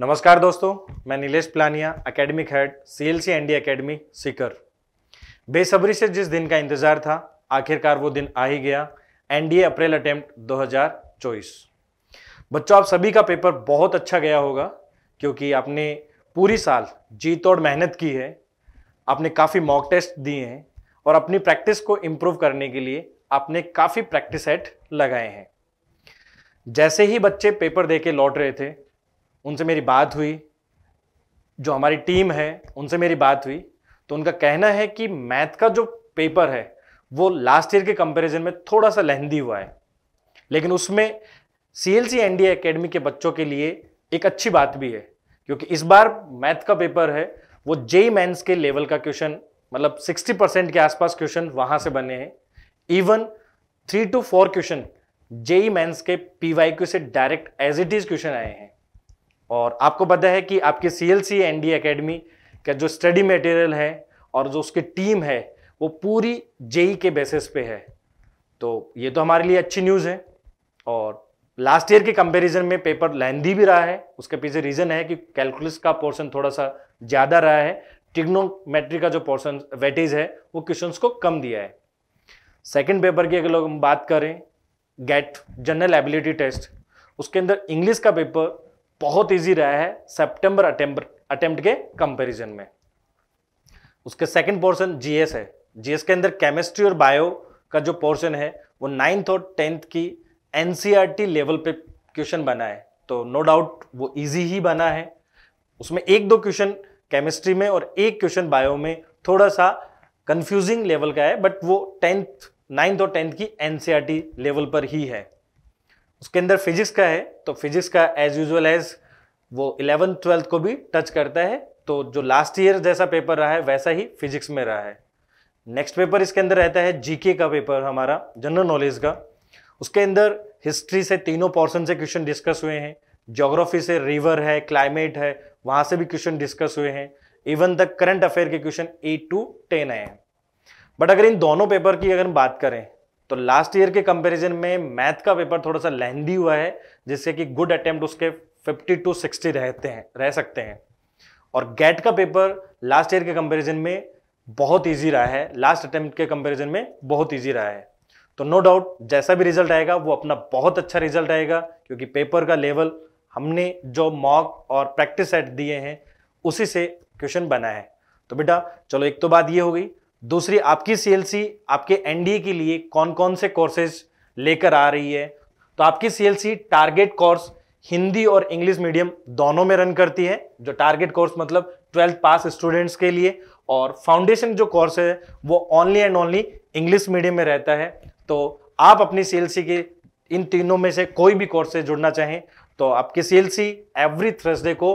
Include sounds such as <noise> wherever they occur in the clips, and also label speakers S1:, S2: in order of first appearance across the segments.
S1: नमस्कार दोस्तों मैं नीलेश प्लानिया academic head CLC ND academy Sikar बेसब्री से जिस दिन का इंतजार था आखिरकार वो दिन आ ही गया एनडीए अप्रैल अटेम्प्ट 2024 बच्चों आप सभी का पेपर बहुत अच्छा गया होगा क्योंकि आपने पूरी साल जी तोड़ मेहनत की है आपने काफ़ी मॉक टेस्ट दिए हैं और अपनी प्रैक्टिस को इम्प्रूव करने के लिए आपने काफ़ी प्रैक्टिस सेट लगाए हैं जैसे ही बच्चे पेपर दे के लौट रहे थे उनसे मेरी बात हुई जो हमारी टीम है उनसे मेरी बात हुई तो उनका कहना है कि मैथ का जो पेपर है वो लास्ट ईयर के कंपैरिजन में थोड़ा सा लेंदी हुआ है लेकिन उसमें C L C N D academy के बच्चों के लिए एक अच्छी बात भी है क्योंकि इस बार मैथ का पेपर है वो जेई मैंस के लेवल का क्वेश्चन मतलब 60 परसेंट के आसपास क्वेश्चन वहाँ से बने हैं even three two four question JEE mains के क्यू से direct as it is question आए हैं और आपको पता है कि आपके C L C N D academy का जो स्टडी मटेरियल है और जो उसकी टीम है वो पूरी जेई e के बेसिस पे है तो ये तो हमारे लिए अच्छी न्यूज़ है और लास्ट ईयर के कंपैरिजन में पेपर लेंदी भी रहा है उसके पीछे रीज़न है कि कैलकुलस का पोर्शन थोड़ा सा ज़्यादा रहा है टिग्नोमेट्री का जो पोर्शन वेटेज है वो क्वेश्चंस को कम दिया है सेकंड पेपर की अगर लोग हम बात करें गेट जनरल एबिलिटी टेस्ट उसके अंदर इंग्लिश का पेपर बहुत इजी रहा है सेप्टेंबर अटेम्प्ट अटेम्प्ट के कंपैरिजन में उसके सेकंड पोर्शन जीएस है जीएस के अंदर केमिस्ट्री और बायो का जो पोर्शन है वो नाइन्थ और टेंथ की एनसीईआरटी लेवल e पे क्वेश्चन बना है तो नो डाउट वो इजी ही बना है उसमें एक दो क्वेश्चन केमिस्ट्री में और एक क्वेश्चन बायो में थोड़ा सा कंफ्यूजिंग लेवल का है बट वो टेंथ नाइन्थ और टेंथ की एनसीईआरटी लेवल e पर ही है उसके अंदर फिजिक्स का है तो फिजिक्स का एज यूजल एज वो इलेवेंथ ट्वेल्थ को भी टच करता है तो जो लास्ट ईयर जैसा पेपर रहा है वैसा ही फिजिक्स में रहा है नेक्स्ट पेपर इसके अंदर रहता है जीके का पेपर हमारा जनरल नॉलेज का उसके अंदर हिस्ट्री से तीनों पोर्सन से क्वेश्चन डिस्कस हुए हैं जोग्राफी से रिवर है क्लाइमेट है वहाँ से भी क्वेश्चन डिस्कस हुए हैं इवन तक करंट अफेयर के क्वेश्चन एट टू टेन आए हैं बट अगर इन दोनों पेपर की अगर हम बात करें तो लास्ट ईयर के कंपैरिजन में मैथ का पेपर थोड़ा सा लेंदी हुआ है जिससे कि गुड अटेम्प्ट उसके 50 टू 60 रहते हैं रह सकते हैं और गेट का पेपर लास्ट ईयर के कंपैरिजन में बहुत इजी रहा है लास्ट अटेम्प्ट के कंपैरिजन में बहुत इजी रहा है तो नो डाउट जैसा भी रिजल्ट आएगा वो अपना बहुत अच्छा रिजल्ट आएगा क्योंकि पेपर का लेवल हमने जो मॉक और प्रैक्टिस सेट दिए हैं उसी से क्वेश्चन बना है तो बेटा चलो एक तो बात ये हो गई दूसरी आपकी सीएलसी आपके एनडीए के लिए कौन कौन से कोर्सेज लेकर आ रही है तो आपकी सीएलसी टारगेट कोर्स हिंदी और इंग्लिश मीडियम दोनों में रन करती है जो टारगेट कोर्स मतलब ट्वेल्थ पास स्टूडेंट्स के लिए और फाउंडेशन जो कोर्स है वो only and only English medium में रहता है तो आप अपनी सीएलसी के इन तीनों में से कोई भी कोर्स से जुड़ना चाहें तो आपकी सीएलसी एवरी थर्सडे को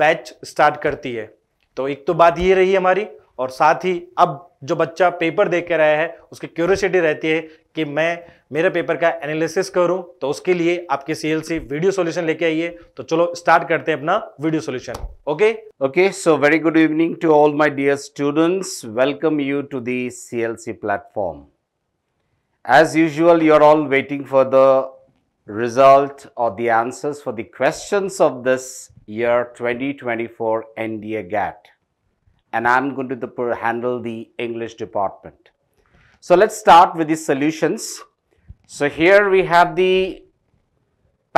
S1: बैच स्टार्ट करती है तो एक तो बात ये रही हमारी और साथ ही अब जो बच्चा पेपर दे कर आया है उसकी क्यूरियोसिटी रहती है कि मैं मेरे पेपर का एनालिसिस करूं तो उसके लिए आपके सीएलसी वीडियो सॉल्यूशन लेके आइए तो चलो स्टार्ट करते हैं अपना video solution
S2: okay okay so very good evening to all my dear students welcome you to the CLC platform as usual you are all waiting for the result और the answers for the questions of this year 2024 NDA GAT and I'm going to handle the English department. So let's start with the solutions. So here we have the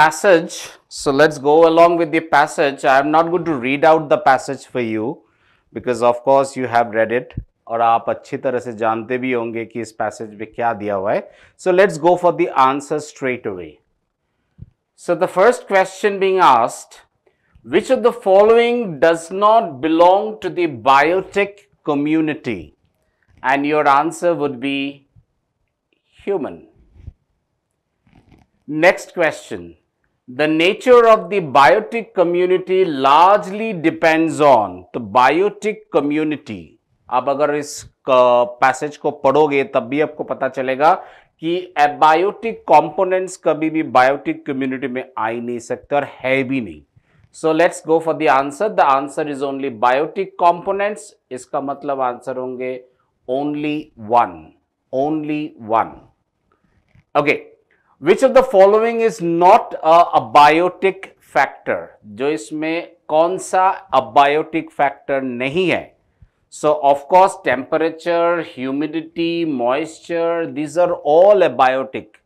S2: passage. So let's go along with the passage. I'm not going to read out the passage for you because of course you have read it और आप अच्छी तरह से जानते भी होंगे कि इस पैसेज में क्या दिया हुआ है so let's go for the answer straight away so the first question being which of the following does not belong to the biotech community? And your answer would be human. Next question. The nature of the biotic community largely depends on the biotic community. आप अगर इस passage को पढ़ोगे तब भी आपको पता चलेगा कि एबायोटिक कंपोनेंट्स कभी भी बायोटिक कम्युनिटी में आ ही नहीं सकते और है भी नहीं so let's go for the answer. The answer is only biotic components. इसका matlab answer honge only one. Only one. Okay. Which of the following is not a biotic factor? Jo isme कौन सा abiotic factor nahi hai. So of course temperature, humidity, moisture, these are all abiotic,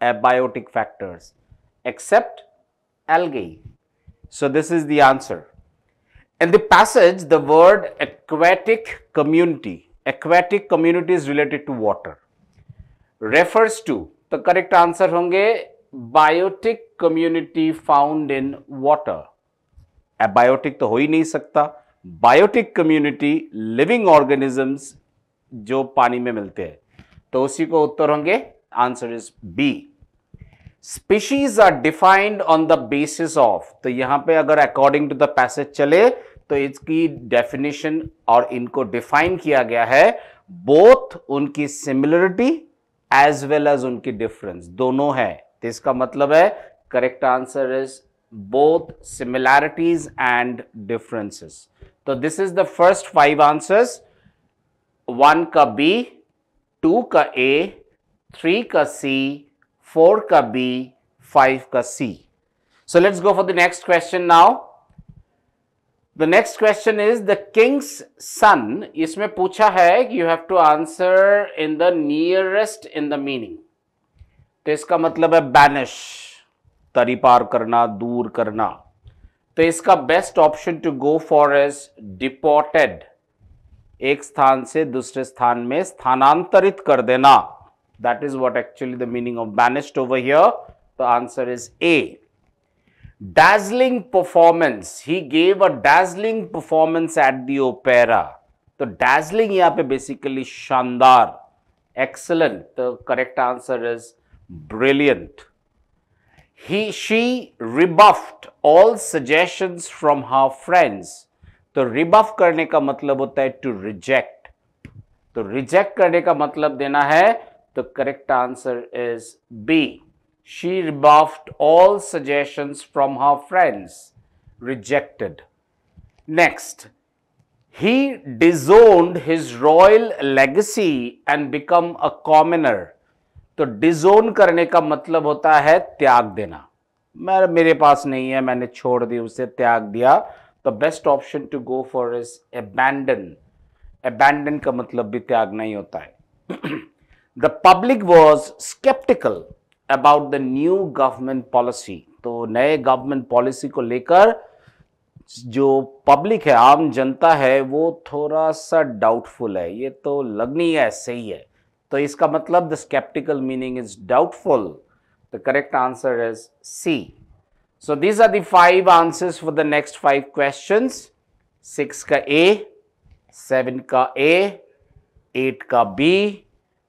S2: abiotic factors except algae. So this is the answer. In the passage, the word aquatic community, aquatic community is related to water, refers to, the correct answer honge, biotic community found in water. Abiotic to hoi nahi sakta. Biotic community, living organisms jo जो mein milte hai. To usi ko uttar honge, answer is B. Species are defined on the basis of तो यहां पे अगर according to the passage चले तो इसकी definition और इनको डिफाइन किया गया है बोथ उनकी सिमिलरिटी एज वेल एज उनकी डिफरेंस दोनों है तो इसका मतलब है correct answer is both similarities and differences तो this is the first five answers one का बी टू का ए थ्री का सी फोर का बी फाइव का C so let's go for the next question now the next question is the king's son इसमें पूछा है कि you have to answer in the nearest in the meaning तो इसका मतलब है बैनिश तरी पार करना दूर करना तो इसका best option to go for is deported एक स्थान से दूसरे स्थान में स्थानांतरित कर देना That is what actually the meaning of banished over here. The answer is A. Dazzling performance. He gave a dazzling performance at the opera. तो dazzling यहाँ पे basically shandar excellent. The correct answer is brilliant. He, she rebuffed all suggestions from her friends. तो रिबफ करने का मतलब होता है to reject तो रिजेक्ट करने का मतलब देना है the correct answer is B she rebuffed all suggestion from her friends rejected next he disowned his royal legacy and become a commoner तो डिजोन करने का मतलब होता है त्याग देना मैं मेरे पास नहीं है मैंने छोड़ दी उसे त्याग दिया तो best option to go for is abandon abandon का मतलब भी त्याग नहीं होता है <clears throat> the public was sceptical about the new government policy तो नए गवर्नमेंट पॉलिसी को लेकर जो पब्लिक है आम जनता है वो थोड़ा सा डाउटफुल है ये तो लगनी है सही है तो इसका मतलब the sceptical meaning is doubtful the correct answer is C so these are five answer answers for the next five question six का ए सेवन का ए एट का बी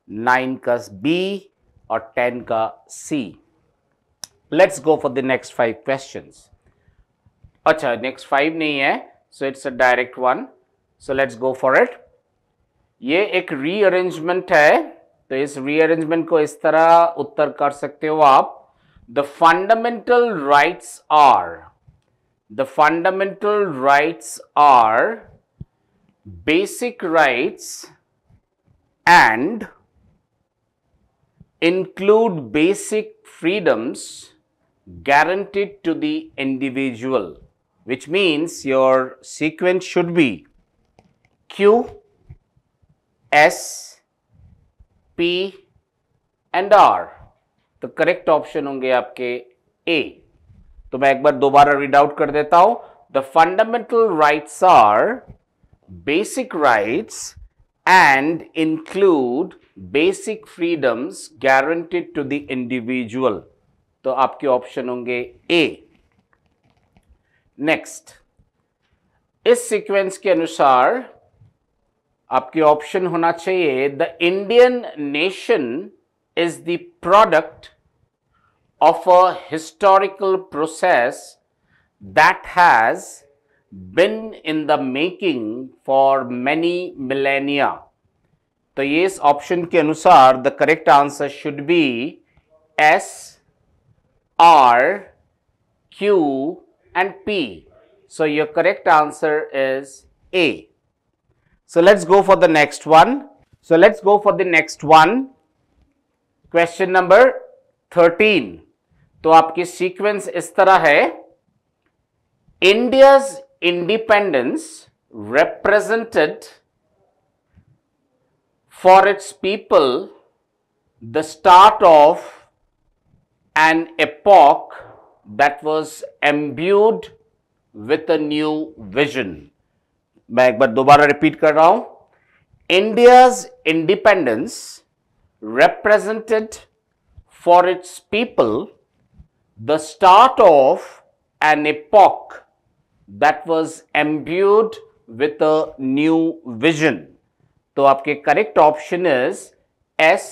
S2: नाइन का बी और टेन का C let's go for the next five question अच्छा next five नहीं है so it's a direct one so let's go for it ये एक रीअरेंजमेंट है तो इस रीअरेंजमेंट को इस तरह उत्तर कर सकते हो आप the fundamental rights are the fundamental rights are basic rights and include basic freedoms guaranteed to the individual, which means your sequence should be Q, S, P and R. The correct option होंगे आपके A. तो मैं एक read out कर The fundamental rights are basic rights and include basic freedoms guaranteed to the individual तो आपके option होंगे A next इस सीक्वेंस के अनुसार आपके ऑप्शन होना चाहिए the Indian nation is the product of a historical process that has been in the making for many millennia तो ये इस ऑप्शन के अनुसार the correct answer should be S R Q and P so your correct answer is A so let's go for the next one so let's go for the next one question number thirteen तो आपकी sequence इस तरह है India's independence represented for its people the start of an epoch that was imbued with a new vision. मैं एक बार दोबारा repeat कर रहा represented for its people the start of an epoch that was imbued with a new vision. तो आपके correct option is S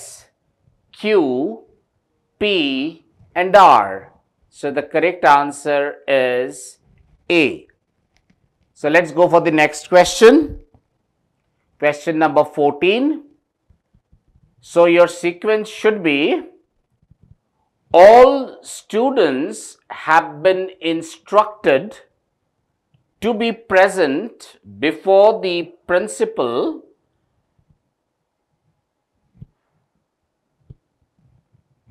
S2: Q P so the correct answer is A. So let's go for the next question. Question number 14. So your sequence should be all students have been instructed to be present before the principal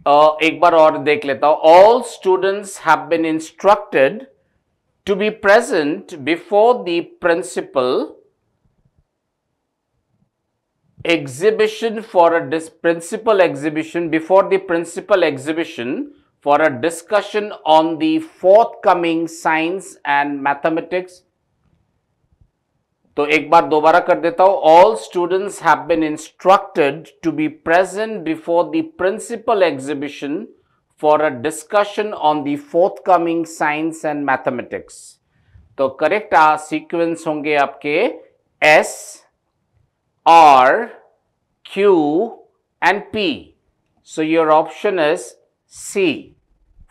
S2: uh, एक बार और देख लेता हूं all students have been instructed to be present before the principal exhibition for a principal exhibition before the principal exhibition for a discussion on the forthcoming science and mathematics तो एक बार दोबारा कर देता हूं all students have been instructed to be present before the principal exhibition for a discussion on the forthcoming science and mathematics तो correct sequence होंगे आपके S R Q and P so your option is C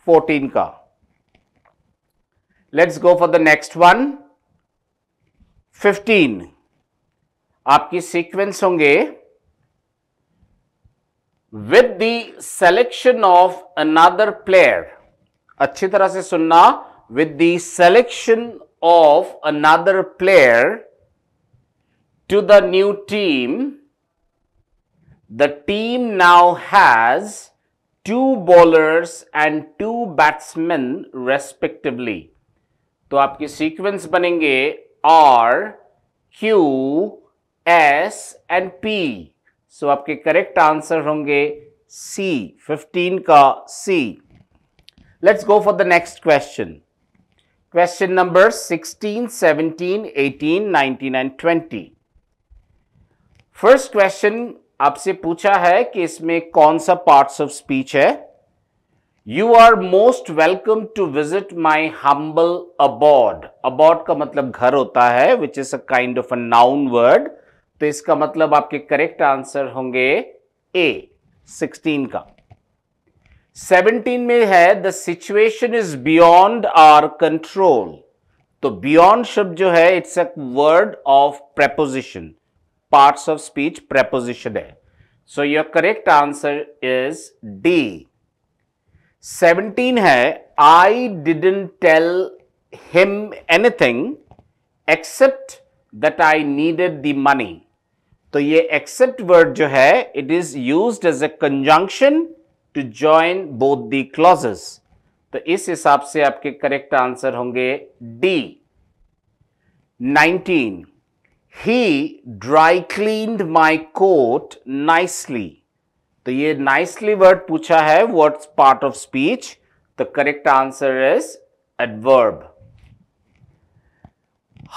S2: 14 का let's go for the next one fifteen आपकी sequence होंगे with the selection of another player अच्छी तरह से सुनना with the selection of another player to the new team the team now has two bowlers and two batsman respectively तो आपकी sequence बनेंगे R Q S and P so आपके correct answer होंगे C 15 का C let's go for the next question question number 16, 17, 18, 19 and 20. First question आपसे पूछा है कि इसमें कौन सा पार्ट्स ऑफ स्पीच है you are most welcome to visit my humble abode abode का मतलब घर होता है which is a kind of a noun word तो इसका मतलब आपके करेक्ट आंसर होंगे ए 16 का 17 में है the situation is beyond our control तो बियॉन्ड शब्द जो है it's a word of preposition parts of speech preposition है so your correct answer is D seventeen है I didn't tell him anything except that I needed the money तो ये except word जो है it is use as a conjunction to join both the clauses तो इस हिसाब से आपके करेक्ट आंसर होंगे D nineteen he dry cleaned my coat nicely तो ये नाइसली वर्ड पूछा है what's part of speech the correct answer is adverb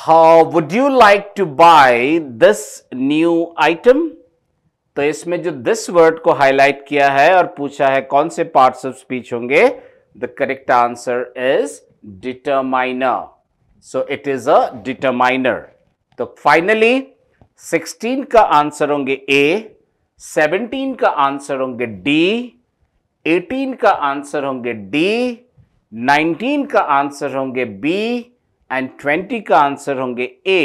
S2: how would you like to buy this new item तो इसमें जो दिस वर्ड को highlight किया है और पूछा है कौन से पार्ट्स ऑफ स्पीच होंगे the correct answer is determiner so it is a determiner तो फाइनली 16 का आंसर होंगे ए सेवनटीन का आंसर होंगे डी एटीन का आंसर होंगे डी नाइनटीन का आंसर होंगे बी एंड ट्वेंटी का आंसर होंगे A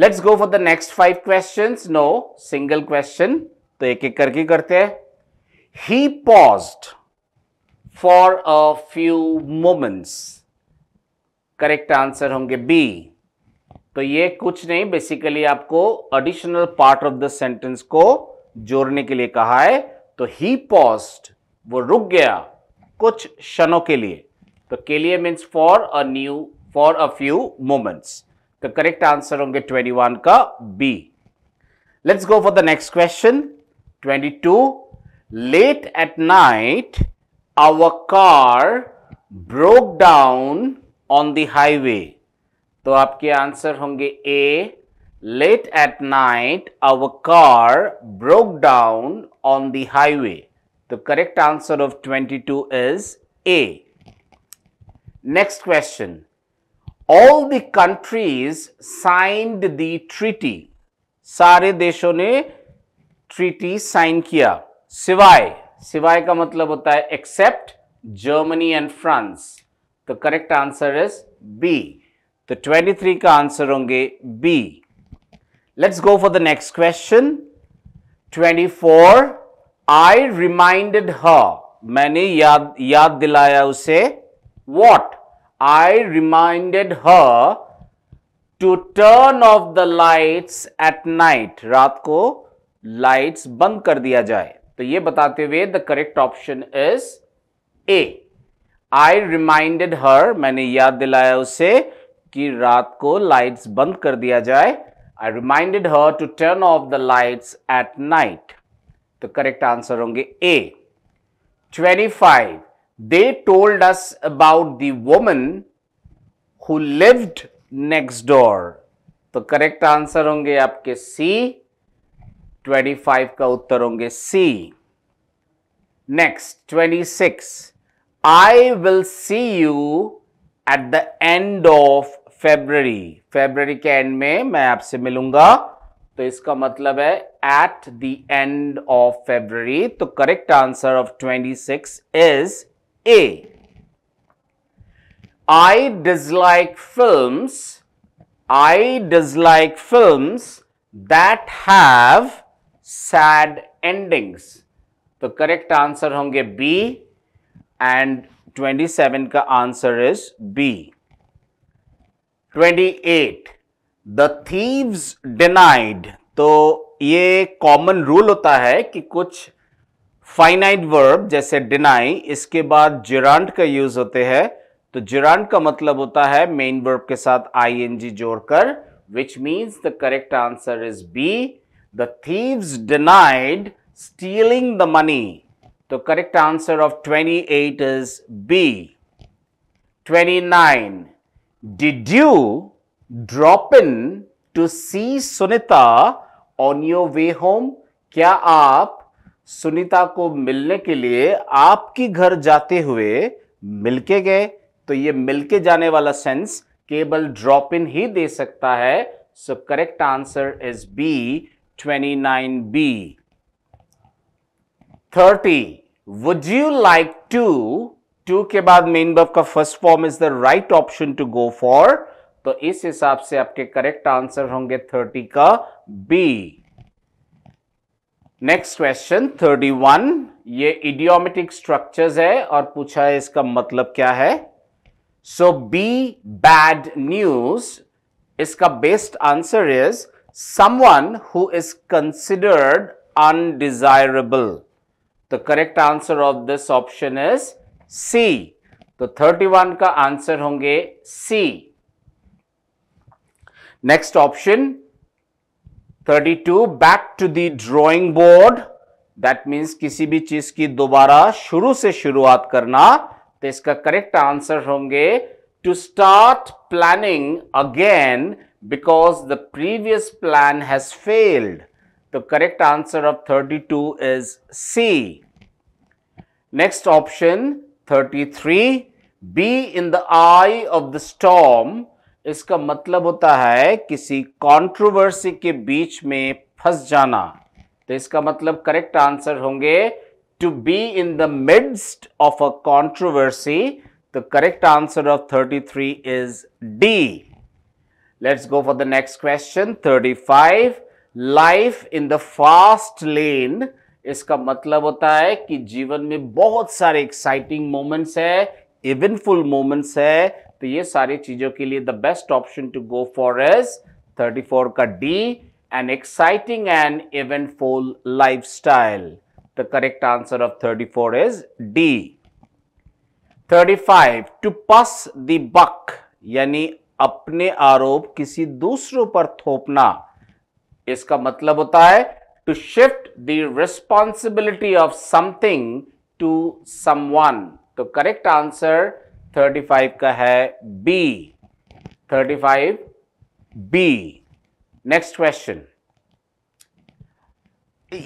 S2: let's go for the next five question no single question तो एक एक करके करते हैं he paused for a few moments correct answer होंगे बी तो ये कुछ नहीं बेसिकली आपको additional part of the sentence को जोड़ने के लिए कहा है तो ही पॉस्ट वो रुक गया कुछ क्षणों के लिए तो के लिए means for a new for a few moments तो करेक्ट आंसर होंगे 21 का B let's go for the next question 22 late at night our car broke down on the highway तो आपके आंसर होंगे A late at night our car broke down on the highway तो correct answer of 22 is A next question all the countries signed the treaty सारे देशों ने treaty sign किया सिवाय सिवाय का मतलब होता है एक्सेप्ट जर्मनी एंड फ्रांस तो करेक्ट आंसर इज बी तो 23 का आंसर होंगे B let's go for the next question 24 I reminded her मैंने याद याद दिलाया उसे what I reminded her to turn off the lights at night रात को लाइट्स बंद कर दिया जाए तो ये बताते हुए the correct option is A I reminded her मैंने याद दिलाया उसे कि रात को लाइट्स बंद कर दिया जाए I reminded her to turn off the lights at night तो करेक्ट आंसर होंगे A twenty five they told us about the woman who lived next door तो करेक्ट आंसर होंगे आपके सी 25 का उत्तर होंगे C next 26 I will see you at the end of February February के end में मैं आपसे मिलूंगा तो इसका मतलब है at the end of February तो correct answer of 26 is A I dislike film I dislike film that have sad endings तो करेक्ट आंसर होंगे बी एंड 27 का answer is B 28 the thieves denied तो ये कॉमन रूल होता है कि कुछ फाइनाइट वर्ब जैसे डिनाई इसके बाद जिरांड का यूज होते हैं तो जिरांड का मतलब होता है मेन वर्ब के साथ आईएनजी जोड़कर which means the correct answer is B the thieves denied stealing the money तो correct answer of 28 is B 29 Did you drop in to see Sunita on your way home? क्या आप सुनीता को मिलने के लिए आपके घर जाते हुए मिलके गए तो ये मिलके जाने वाला सेंस केवल ड्रॉप इन ही दे सकता है so correct answer is B twenty nine B thirty would you like to to के बाद मेन बफ का first form is the right option to go for तो इस हिसाब से आपके करेक्ट आंसर होंगे थर्टी का B next question thirty one ये इडियोमेटिक स्ट्रक्चर्स है और पूछा है इसका मतलब क्या है सो बी बैड न्यूज इसका best answer is someone who is considered undesirable तो correct answer of this option is C तो 31 का आंसर होंगे C next option 32 back to the drawing board that means किसी भी चीज की दोबारा शुरू से शुरुआत करना तो इसका करेक्ट आंसर होंगे to start planning again the previous plan has failed तो correct answer of thirty 32 is C next option 33 B in the eye of the storm इसका मतलब होता है किसी कंट्रोवर्सी के बीच में फंस जाना तो इसका मतलब करेक्ट आंसर होंगे to be in the midst of a controversy तो correct answer of 33 is D let's go for the next question 35 life in the fast lane इसका मतलब होता है कि जीवन में बहुत सारे एक्साइटिंग मोमेंट्स है इवेंटफुल मोमेंट्स है तो ये सारी चीजों के लिए the best option to go for is 34 का D an exciting and eventful lifestyle the correct answer of 34 is D 35 to pass the buck यानी अपने आरोप किसी दूसरों पर थोपना इसका मतलब होता है to shift the responsibility of something to someone तो करेक्ट आंसर 35 का है बी 35 बी नेक्स्ट क्वेश्चन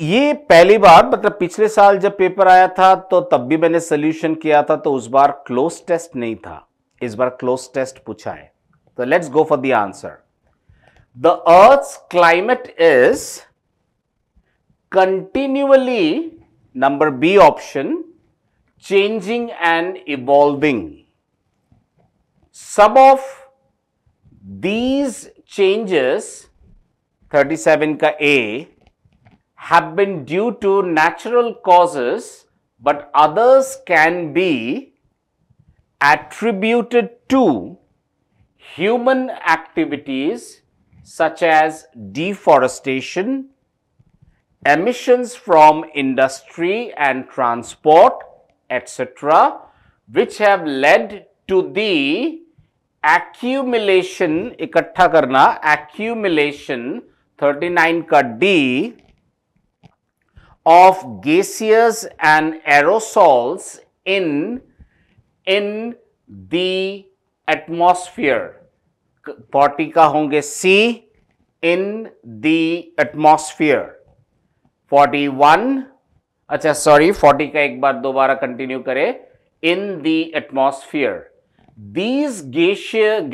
S2: ये पहली बार मतलब पिछले साल जब पेपर आया था तो तब भी मैंने सोल्यूशन किया था तो उस बार क्लोज टेस्ट नहीं था इस बार क्लोज टेस्ट पूछा है तो let's go for the answer the earth climate is continually, number B option, changing and evolving. Some of these changes, 37 ka A, have been due to natural causes, but others can be attributed to human activities such as deforestation, emissions from industry and transport, etc., which have led to the accumulation इकट्ठा करना accumulation 39 का D of gaseous and aerosols in in the atmosphere 40 का होंगे C in the atmosphere forty one अच्छा sorry forty का एक बार दोबारा कंटिन्यू करें in the atmosphere these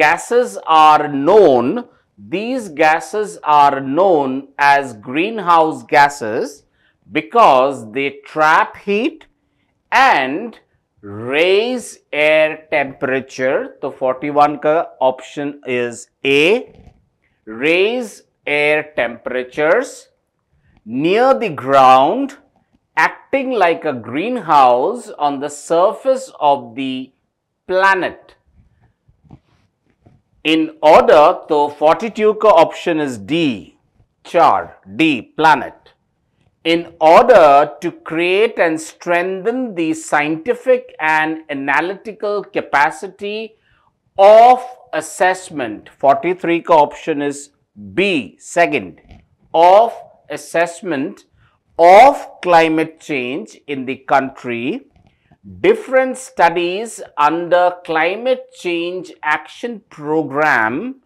S2: gases are known these gases are known as greenhouse gases because they trap heat and raise air temperature तो forty one का option is A raise air temperatures near the ground acting like a greenhouse on the surface of the planet. In order, though 42 option is D, char, D, planet. In order to create and strengthen the scientific and analytical capacity of assessment, 43 option is B, second, of assessment of climate change in the country, different studies under climate change action program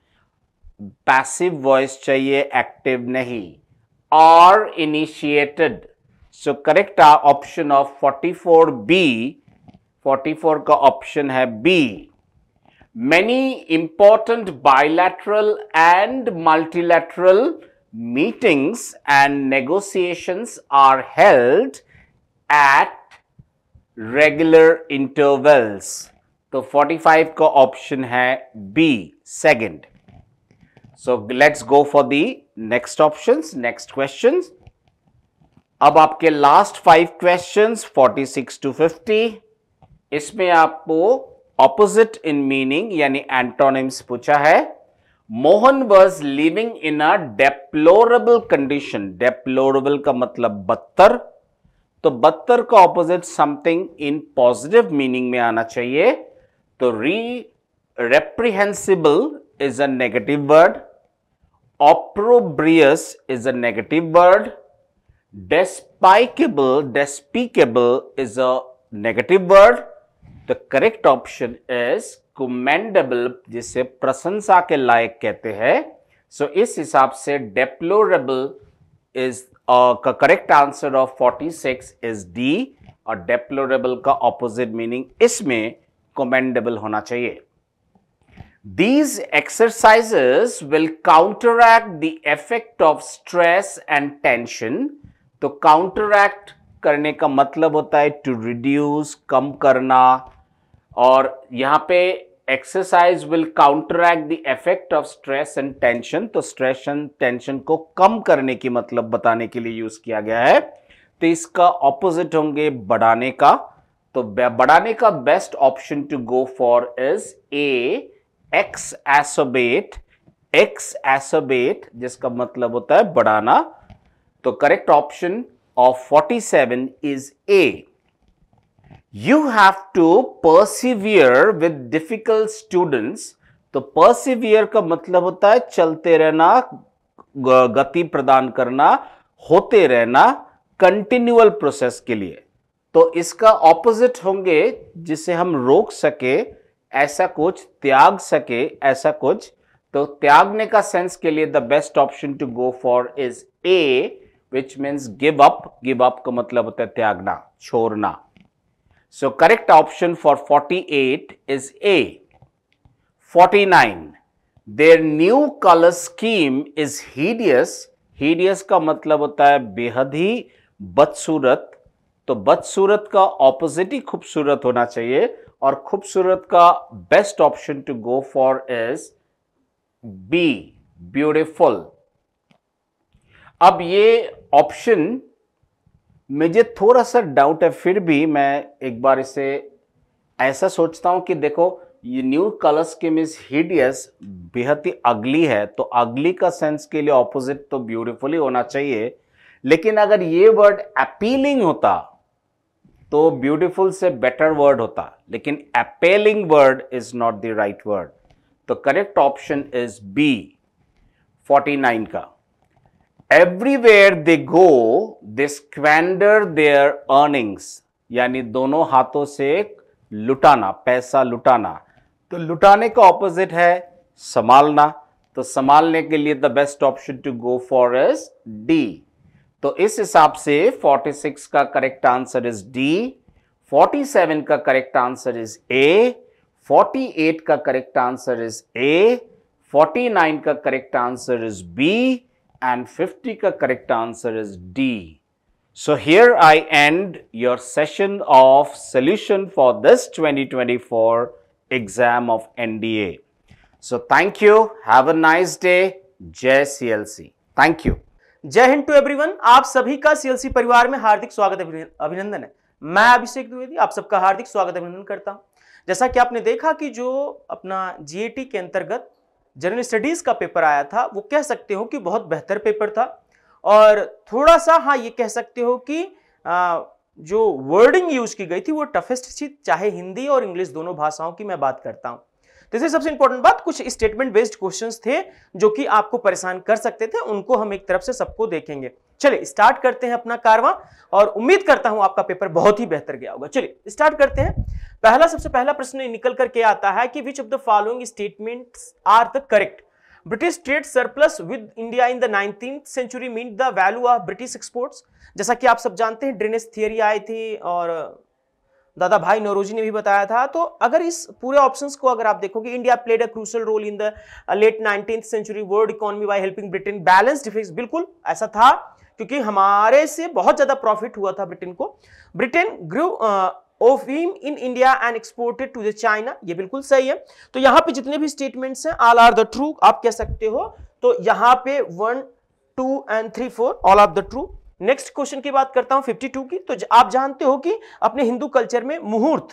S2: passive voice chahiye active nahi are initiated. So, correct option of 44B, 44 का option है B. Many important bilateral and multilateral meetings and negotiations are held at regular intervals. So, 45 ka option hai second. So, let's go for the next options, next questions. अब आपके last five questions 46 to 50 इसमें आपको opposite in meaning यानी antonyms पूछा है Mohan was living in a deplorable condition deplorable का मतलब बदतर तो बदतर का opposite something in positive meaning में आना चाहिए तो re reprehensible is a negative word opprobrious is a negative word despicable despicable is a negative word the correct option is commendable जिसे प्रशंसा के लायक कहते हैं सो so, इस हिसाब से डेप्लोरेबल इज uh, का correct answer of 46 is D और डेप्लोरेबल का ऑपोजिट मीनिंग इसमें कमेंडेबल होना चाहिए These exercises will counteract the effect of stress and tension. तो counteract करने का मतलब होता है to reduce, कम करना और यहाँ पे exercise will counteract the effect of stress and tension तो स्ट्रेस एंड टेंशन को कम करने की मतलब बताने के लिए यूज किया गया है तो इसका ऑपोजिट होंगे बढ़ाने का तो बढ़ाने का best option to go for is A exacerbate exacerbate जिसका मतलब होता है बढ़ाना तो correct option of 47 is A you have to persevere with difficult students तो परसिवियर का मतलब होता है चलते रहना गति प्रदान करना होते रहना कंटिन्यूअल प्रोसेस के लिए तो इसका ऑपोजिट होंगे जिसे हम रोक सके ऐसा कुछ त्याग सके ऐसा कुछ तो त्यागने का सेंस के लिए the best option to go for is A which means give up give up का मतलब होता है त्यागना छोड़ना So, correct option for 48 is A. 49. Their new color scheme is hideous. Hideous का मतलब होता है बेहद ही बदसूरत तो बदसूरत का ऑपोजिट ही खूबसूरत होना चाहिए और खूबसूरत का best option to go for is B beautiful अब ये ऑप्शन मुझे थोड़ा सा डाउट है फिर भी मैं एक बार इसे ऐसा सोचता हूं कि देखो ये new colour scheme is hideous बेहद ही अगली है तो अगली का सेंस के लिए ऑपोजिट तो ब्यूटीफुली होना चाहिए लेकिन अगर ये वर्ड अपीलिंग होता तो ब्यूटिफुल से बेटर वर्ड होता लेकिन appealing word is not the right word तो करेक्ट ऑप्शन इज बी 49 का everywhere they go they squander their earnings यानी दोनों हाथों से लुटाना पैसा लुटाना तो लुटाने का ऑपोजिट है संभालना तो संभालने के लिए the best option to go for is D तो इस हिसाब से 46 का करेक्ट आंसर इज डी 47 का करेक्ट आंसर इज ए 48 का करेक्ट आंसर इज ए 49 का correct answer is B and 50 का correct answer is D So here I end your session of solution for this 2024 exam of NDA. So thank
S3: you. Have a nice day. जय CLC. Thank you. जय Hind to everyone आप सभी का CLC परिवार में हार्दिक स्वागत अभिनंदन है मैं अभिषेक द्विवेदी आप सबका हार्दिक स्वागत अभिनंदन करता हूं जैसा कि आपने देखा कि जो अपना जीएटी के अंतर्गत जनरल स्टडीज़ का पेपर आया था वो कह सकते हो कि बहुत बेहतर पेपर था और थोड़ा सा हाँ ये कह सकते हो कि आ, जो वर्डिंग यूज की गई थी वो टफेस्ट थी चाहे हिंदी और इंग्लिश दोनों भाषाओं की मैं बात करता हूँ तो इसमें सबसे इंपॉर्टेंट बात कुछ स्टेटमेंट बेस्ड क्वेश्चन थे जो कि आपको परेशान कर सकते थे उनको हम एक तरफ से सबको देखेंगे चलिए स्टार्ट करते हैं अपना कारवा और उम्मीद करता हूं आपका पेपर बहुत ही बेहतर गया होगा चलिए स्टार्ट करते हैं पहला सबसे पहला प्रश्न निकल करके आता है कि which of the following statement are the correct British trade surplus with India in the nineteen century mean the value of British exports जैसा कि आप सब जानते हैं ड्रेनेज थियरी आई थी और दादा भाई नरोजी ने भी बताया था तो अगर इस पूरे ऑप्शंस को अगर आप देखोगे India played a crucial role in the late nineteen century world economy by helping Britain balance defence बिल्कुल ऐसा था क्योंकि हमारे से बहुत ज्यादा प्रॉफिट हुआ था ब्रिटेन को Britain grew opium in India and exported to the China ये बिल्कुल सही है तो यहाँ पे जितने भी स्टेटमेंट्स हैं ऑल आर द ट्रू आप कह सकते हो तो यहाँ पे one two and three four all are the true next question की बात करता हूं 52 की तो आप जानते हो कि अपने हिंदू कल्चर में मुहूर्त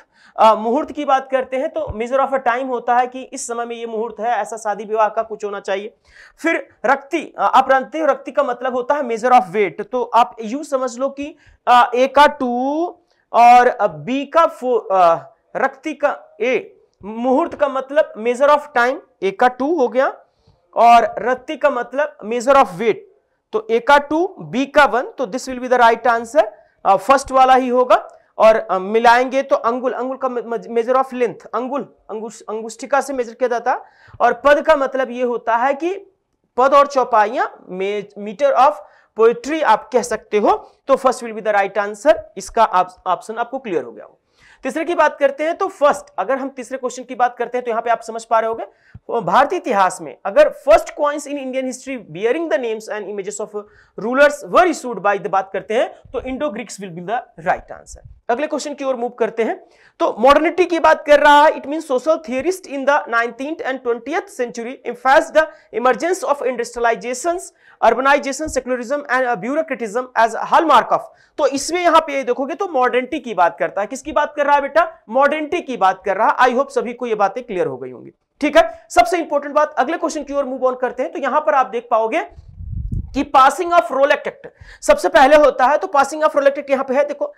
S3: मुहूर्त की बात करते हैं तो मेजर ऑफ अ टाइम होता है कि इस समय में ये मुहूर्त है ऐसा शादी विवाह का कुछ होना चाहिए फिर रक्ति आप जानते हो रक्ति का मतलब होता है मेजर ऑफ वेट तो आप यू समझ लो कि ए का टू और बी का फोर रक्ति का ए मुहूर्त का मतलब मेजर ऑफ टाइम ए का टू हो गया और रत्ती का मतलब मेजर ऑफ वेट तो ए का टू बी का वन तो this will be the right answer first वाला ही होगा और uh, मिलाएंगे तो अंगुल अंगुल का मेजर ऑफ लेंथ अंगुल अंगुष्ठिका से मेजर किया जाता और पद का मतलब ये होता है कि पद और चौपाइयां मीटर ऑफ पोएट्री आप कह सकते हो तो first will be the right answer इसका ऑप्शन आप, आपको क्लियर हो गया हो तीसरे की बात करते हैं तो फर्स्ट अगर हम तीसरे क्वेश्चन की बात करते हैं तो यहां पे आप समझ पा रहे होंगे भारतीय इतिहास में अगर first coins in Indian history bearing the names and images of rulers were issued by the बात करते हैं तो Indo Greeks will be the right answer अगले क्वेश्चन की ओर मूव करते हैं तो मॉडर्निटी की बात कर रहा है it mean social theorist in the nineteen and twenty century emphasised the emergence of industrialisation urbanisation secularism and bureaucratism as hallmark of तो इसमें यहां पे देखोगे तो मॉडर्निटी की बात करता है किसकी बात कर रहा है बेटा मॉडर्निटी की बात कर रहा है आई होप सभी को ये बातें क्लियर हो गई होंगी ठीक है सबसे इंपॉर्टेंट बात अगले क्वेश्चन की ओर मूव ऑन करते हैं तो यहां पर आप देख पाओगे कि पासिंग ऑफ रोलेक्ट एक्ट सबसे पहले होता है तो पासिंग ऑफ रोलेक्ट एक्ट यहां पे है देखो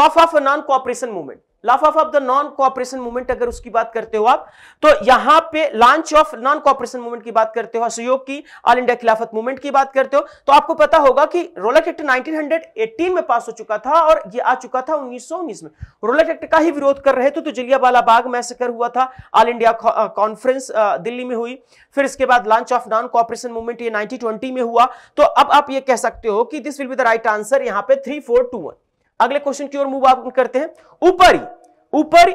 S3: laugh of non cooperation movement laugh of of the non cooperation movement अगर उसकी बात करते हो आप तो यहां पे launch of non cooperation movement की बात करते हो सहयोग की ऑल इंडिया खिलाफत मूवमेंट की बात करते हो तो आपको पता होगा कि रोलट एक्ट 1918 में पास हो चुका था और ये आ चुका था उन्नीस में रोलट एक्ट का ही विरोध कर रहे थे तो जलियावाला बाग मैसेकर हुआ था ऑल इंडिया कॉन्फ्रेंस दिल्ली में हुई फिर इसके बाद launch of non cooperation movement ये नाइनटीन में हुआ तो अब आप ये कह सकते हो कि this will be the right answer यहां पर थ्री फोर टू वन अगले क्वेश्चन की ओर मूव आप करते हैं ऊपर ऊपर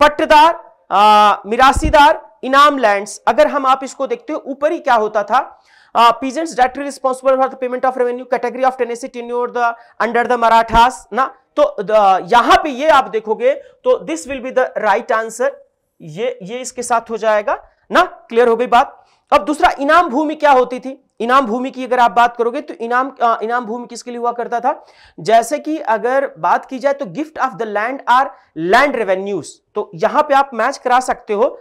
S3: पट्टदार मिरासीदार इनाम लैंड्स अगर हम आप इसको देखते हो ऊपर ही क्या होता था peasants directly responsible for the payment of revenue category of tenancy tenure the under the Marathas ना तो यहां पे ये आप देखोगे तो this will be the right answer ये ये इसके साथ हो जाएगा ना क्लियर हो गई बात अब दूसरा इनाम भूमि क्या होती थी इनाम भूमि की अगर आप बात करोगे तो इनाम इनाम भूमि किसके लिए हुआ करता था जैसे कि अगर बात की जाए तो gift of the land or land revenues तो यहां पे आप मैच करा सकते हो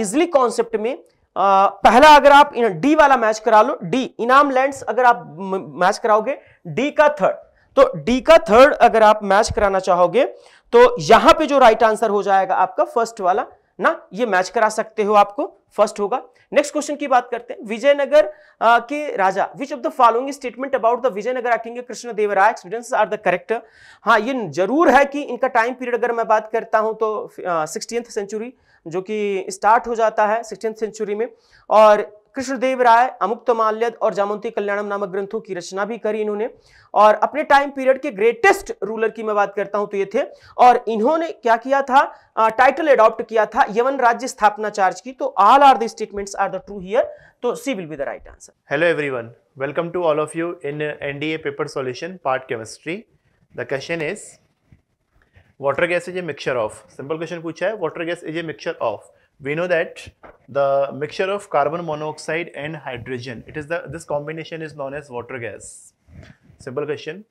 S3: इजली कॉन्सेप्ट में आ, पहला अगर आप डी वाला मैच करा लो डी इनाम लैंड्स अगर आप मैच कराओगे डी का थर्ड तो डी का थर्ड अगर आप मैच कराना चाहोगे तो यहां पे जो राइट आंसर हो जाएगा आपका फर्स्ट वाला ना ये मैच करा सकते हो आपको फर्स्ट होगा नेक्स्ट क्वेश्चन की बात करते हैं विजयनगर के राजा which of the following statement about the Vijayanagar king Krishna Devaraya students are the correct हाँ ये जरूर है कि इनका टाइम पीरियड अगर मैं बात करता हूँ तो सिक्सटीन सेंचुरी जो कि स्टार्ट हो जाता है सिक्सटीन सेंचुरी में और कृष्णदेव राय अमुक्त माल्यद और जामंती कल्याणम नामक ग्रंथों की रचना भी करी इन्होंने और अपने टाइम पीरियड के ग्रेटेस्ट रूलर की मैं बात करता हूं तो ये थे और इन्होंने क्या किया था आ, टाइटल एडॉप्ट किया था यवन राज्य स्थापना चार्ज की तो all are the statements are the true here तो C will be the right answer
S4: hello every welcome to all of you in an paper solution part chemistry the question is water gas is a mixture of simple question पूछा है water gas is a mixture of we know that the mixture of carbon monoxide and hydrogen it is the this combination is known as water gas simple question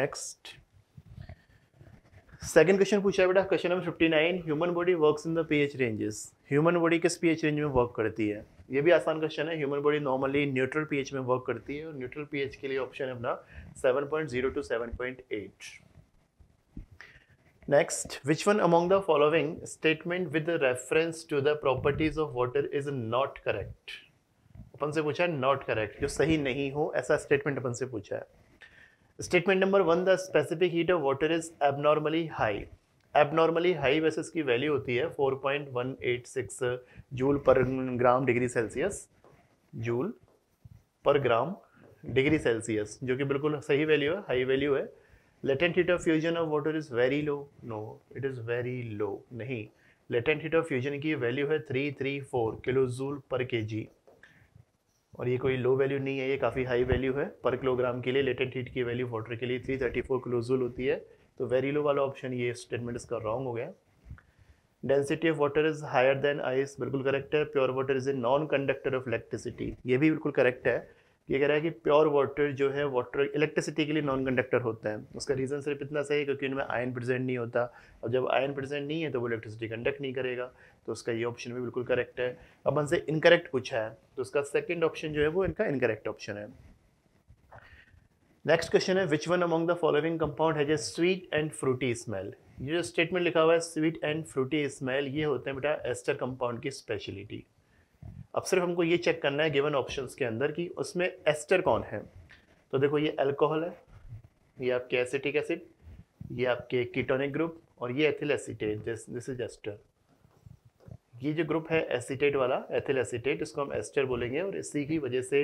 S4: next second question पूछा है बेटा question number fifty nine human body work in the H ranges human body किस P H range में work करती है ये भी आसान क्वेश्चन है human body normally neutral P H में वर्क करती है और न्यूट्रल पी एच के लिए ऑप्शन है अपना 7.0 to 7.8 next which one among the following statement with reference to the properties of water is not correct अपन से पूछा है नॉट करेक्ट जो सही नहीं हो ऐसा स्टेटमेंट अपन से पूछा है statement number one the specific heat of water is abnormally high abnormally high वैसे इसकी वैल्यू होती है 4.186 जूल पर ग्राम डिग्री सेल्सियस जूल पर ग्राम डिग्री सेल्सियस जो कि बिल्कुल सही वैल्यू है हाई वैल्यू है latent heat of fusion of water is very low no it is very low नहीं लेटेंट हीट ऑफ फ्यूजन की वैल्यू है three three four kilo joule per K जी और ये कोई लो वैल्यू नहीं है ये काफ़ी हाई वैल्यू है पर किलोग्राम के लिए लेटेंट हीट की वैल्यू वाटर के लिए three thirty four kilo joule होती है तो वेरी लो वाला ऑप्शन ये स्टेटमेंट इसका रॉन्ग हो गया density of water is higher than ice बिल्कुल करेक्ट है pure water is a non conductor of electricity ये भी बिल्कुल करेक्ट है ये कह रहा है कि प्योर वाटर जो है वाटर इलेक्ट्रिसिटी के लिए नॉन कंडक्टर होते हैं उसका रीज़न सिर्फ इतना सही है क्योंकि उनमें आयन प्रेजेंट नहीं होता और जब आयन प्रेजेंट नहीं है तो वो इलेक्ट्रिसिटी कंडक्ट नहीं करेगा तो उसका ये ऑप्शन भी बिल्कुल करेक्ट है अब हमसे इनकरेक्ट पूछा है तो उसका सेकेंड ऑप्शन जो है वो इनका इनकरेक्ट ऑप्शन है नेक्स्ट क्वेश्चन है which one among the following compound has a sweet and fruity smell ये जो स्टेटमेंट लिखा हुआ है स्वीट एंड फ्रूटी स्मेल ये होते हैं बेटा एस्टर कंपाउंड की स्पेशलिटी अब सिर्फ हमको ये चेक करना है गिवन ऑप्शन के अंदर कि उसमें एस्टर कौन है तो देखो ये अल्कोहल है ये आपके एसिटिक एसिड ये आपके कीटोनिक ग्रुप और ये ethyl acetate this is ester ये जो ग्रुप है एसिटेट वाला एथिल एसिटेट इसको हम एस्टर बोलेंगे और इसी की वजह से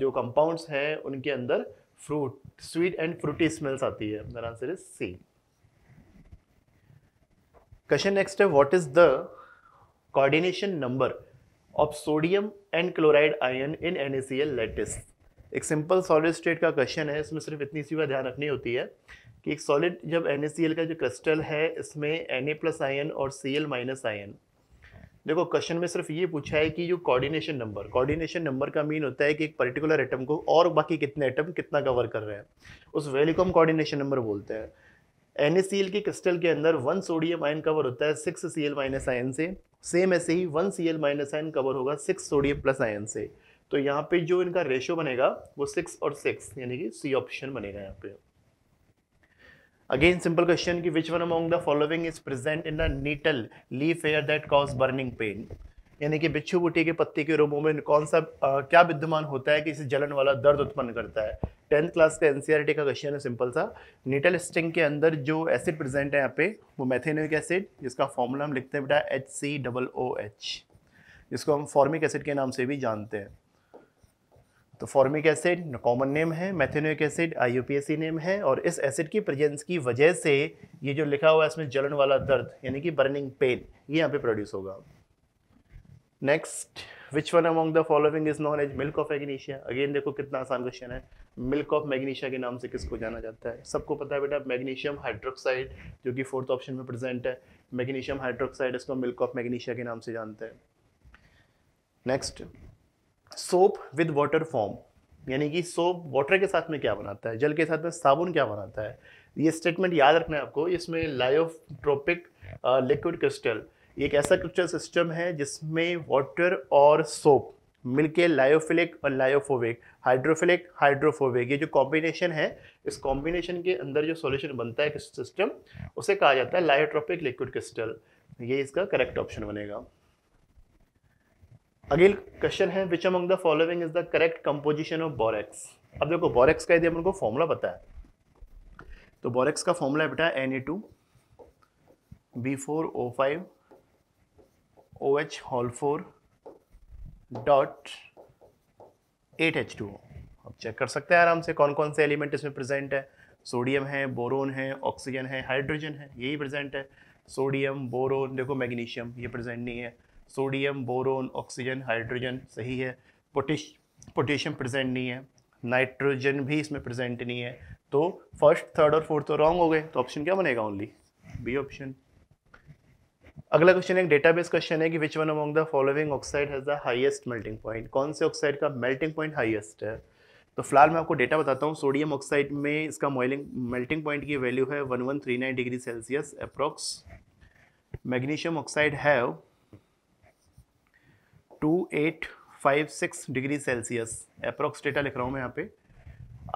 S4: जो कंपाउंड्स हैं उनके अंदर fruit sweet and fruity smells आती है the answer is C question next है what is the coordination number chloride ion in N A C L lattice एक सिंपल सॉलिड स्टेट का क्वेश्चन है इसमें सिर्फ इतनी सी बात ध्यान रखनी होती है कि एक सॉलिड जब एन ए सी एल का जो क्रिस्टल है इसमें एन ए प्लस आयन और सी एल माइनस आयन देखो क्वेश्चन में सिर्फ ये पूछा है कि जो कोऑर्डिनेशन नंबर कोऑर्डिनेशन नंबर का मीन होता है कि एक पर्टिकुलर एटम को और बाकी कितने एटम कितना कवर कर रहे हैं उस वैल्यू को हम कोऑर्डिनेशन नंबर बोलते हैं एन के क्रिस्टल के अंदर वन सोडियम आयन कवर होता है six C L minus ion से सेम ऐसे ही one C L minus ion cover होगा सिक्स सोडियम प्लस आयन से तो यहाँ पे जो इनका रेशो बनेगा वो सिक्स और सिक्स यानी कि सी ऑप्शन बनेगा यहाँ पे अगेन सिंपल क्वेश्चन कि which one among the following is present in the nettle leaf hair that cause burning pain यानी कि बिच्छू बुटी के पत्ते के रोमों में कौन सा आ, क्या विद्यमान होता है कि इसे जलन वाला दर्द उत्पन्न करता है टेंथ क्लास का एन e का क्वेश्चन है सिंपल सा नीटल स्टिंग के अंदर जो एसिड प्रेजेंट है यहाँ पे वो मैथेनिक एसिड जिसका फॉर्मूला हम लिखते हैं बेटा H C double O H जिसको हम फॉर्मिक एसिड के नाम से भी जानते हैं तो फॉर्मिक एसिड कॉमन नेम है मैथेनिक एसिड आई नेम है और इस एसिड की प्रेजेंस की वजह से ये जो लिखा हुआ है इसमें जलन वाला दर्द यानी कि बर्निंग पेन ये यहाँ पे प्रोड्यूस होगा next which one among the following is known as milk of magnesia again देखो कितना आसान क्वेश्चन है मिल्क ऑफ मैग्नीशिया के नाम से किसको जाना जाता है सबको पता है बेटा मैग्नीशियम हाइड्रोक्साइड जो कि फोर्थ ऑप्शन में प्रेजेंट है मैग्नीशियम हाइड्रोक्साइड इसको मिल्क ऑफ मैग्नीशिया के नाम से जानते हैं next soap with water form यानी कि सोप वाटर के साथ में क्या बनाता है जल के साथ में साबुन क्या बनाता है ये स्टेटमेंट याद रखना है आपको इसमें लायोट्रोपिक लिक्विड क्रिस्टल एक ऐसा क्रिस्टल सिस्टम है जिसमें वाटर और सोप मिलके लायोफिलिक और लायोफोबिक हाइड्रोफिलिक हाइड्रोफोबिक ये जो कॉम्बिनेशन है इस कॉम्बिनेशन के अंदर जो सॉल्यूशन बनता है सिस्टम उसे कहा जाता है लायोट्रोपिक लिक्विड क्रिस्टल ये इसका करेक्ट ऑप्शन बनेगा अगेन क्वेश्चन है which among the following is the correct composition of borax अब देखो बोरेक्स का यदि हमको फॉर्मूला पता है तो बोरेक्स का फॉर्मूला बेटा N A two B four O five O H whole four dot eight H two अब चेक कर सकते हैं आराम से कौन कौन से एलिमेंट इसमें प्रेजेंट है सोडियम है बोरोन है ऑक्सीजन है हाइड्रोजन है यही प्रेजेंट है सोडियम बोरोन देखो मैग्नीशियम ये प्रेजेंट नहीं है सोडियम बोरोन ऑक्सीजन हाइड्रोजन सही है पोटेश पोटेशियम प्रेजेंट नहीं है नाइट्रोजन भी इसमें प्रेजेंट नहीं है तो फर्स्ट थर्ड और फोर्थ तो रॉन्ग हो गए तो ऑप्शन क्या बनेगा ओनली बी ऑप्शन अगला क्वेश्चन एक डेटाबेस क्वेश्चन है कि which one among the following oxide has the highest melting point कौन से ऑक्साइड का मेल्टिंग पॉइंट हाइएस्ट है तो फिलहाल मैं आपको डेटा बताता हूँ सोडियम ऑक्साइड में इसका मॉइलिंग मेल्टिंग पॉइंट की वैल्यू है 1139 degree Celsius approx magnesium oxide है 2856 डिग्री सेल्सियस अप्रॉक्स डेटा लिख रहा हूँ मैं यहाँ पे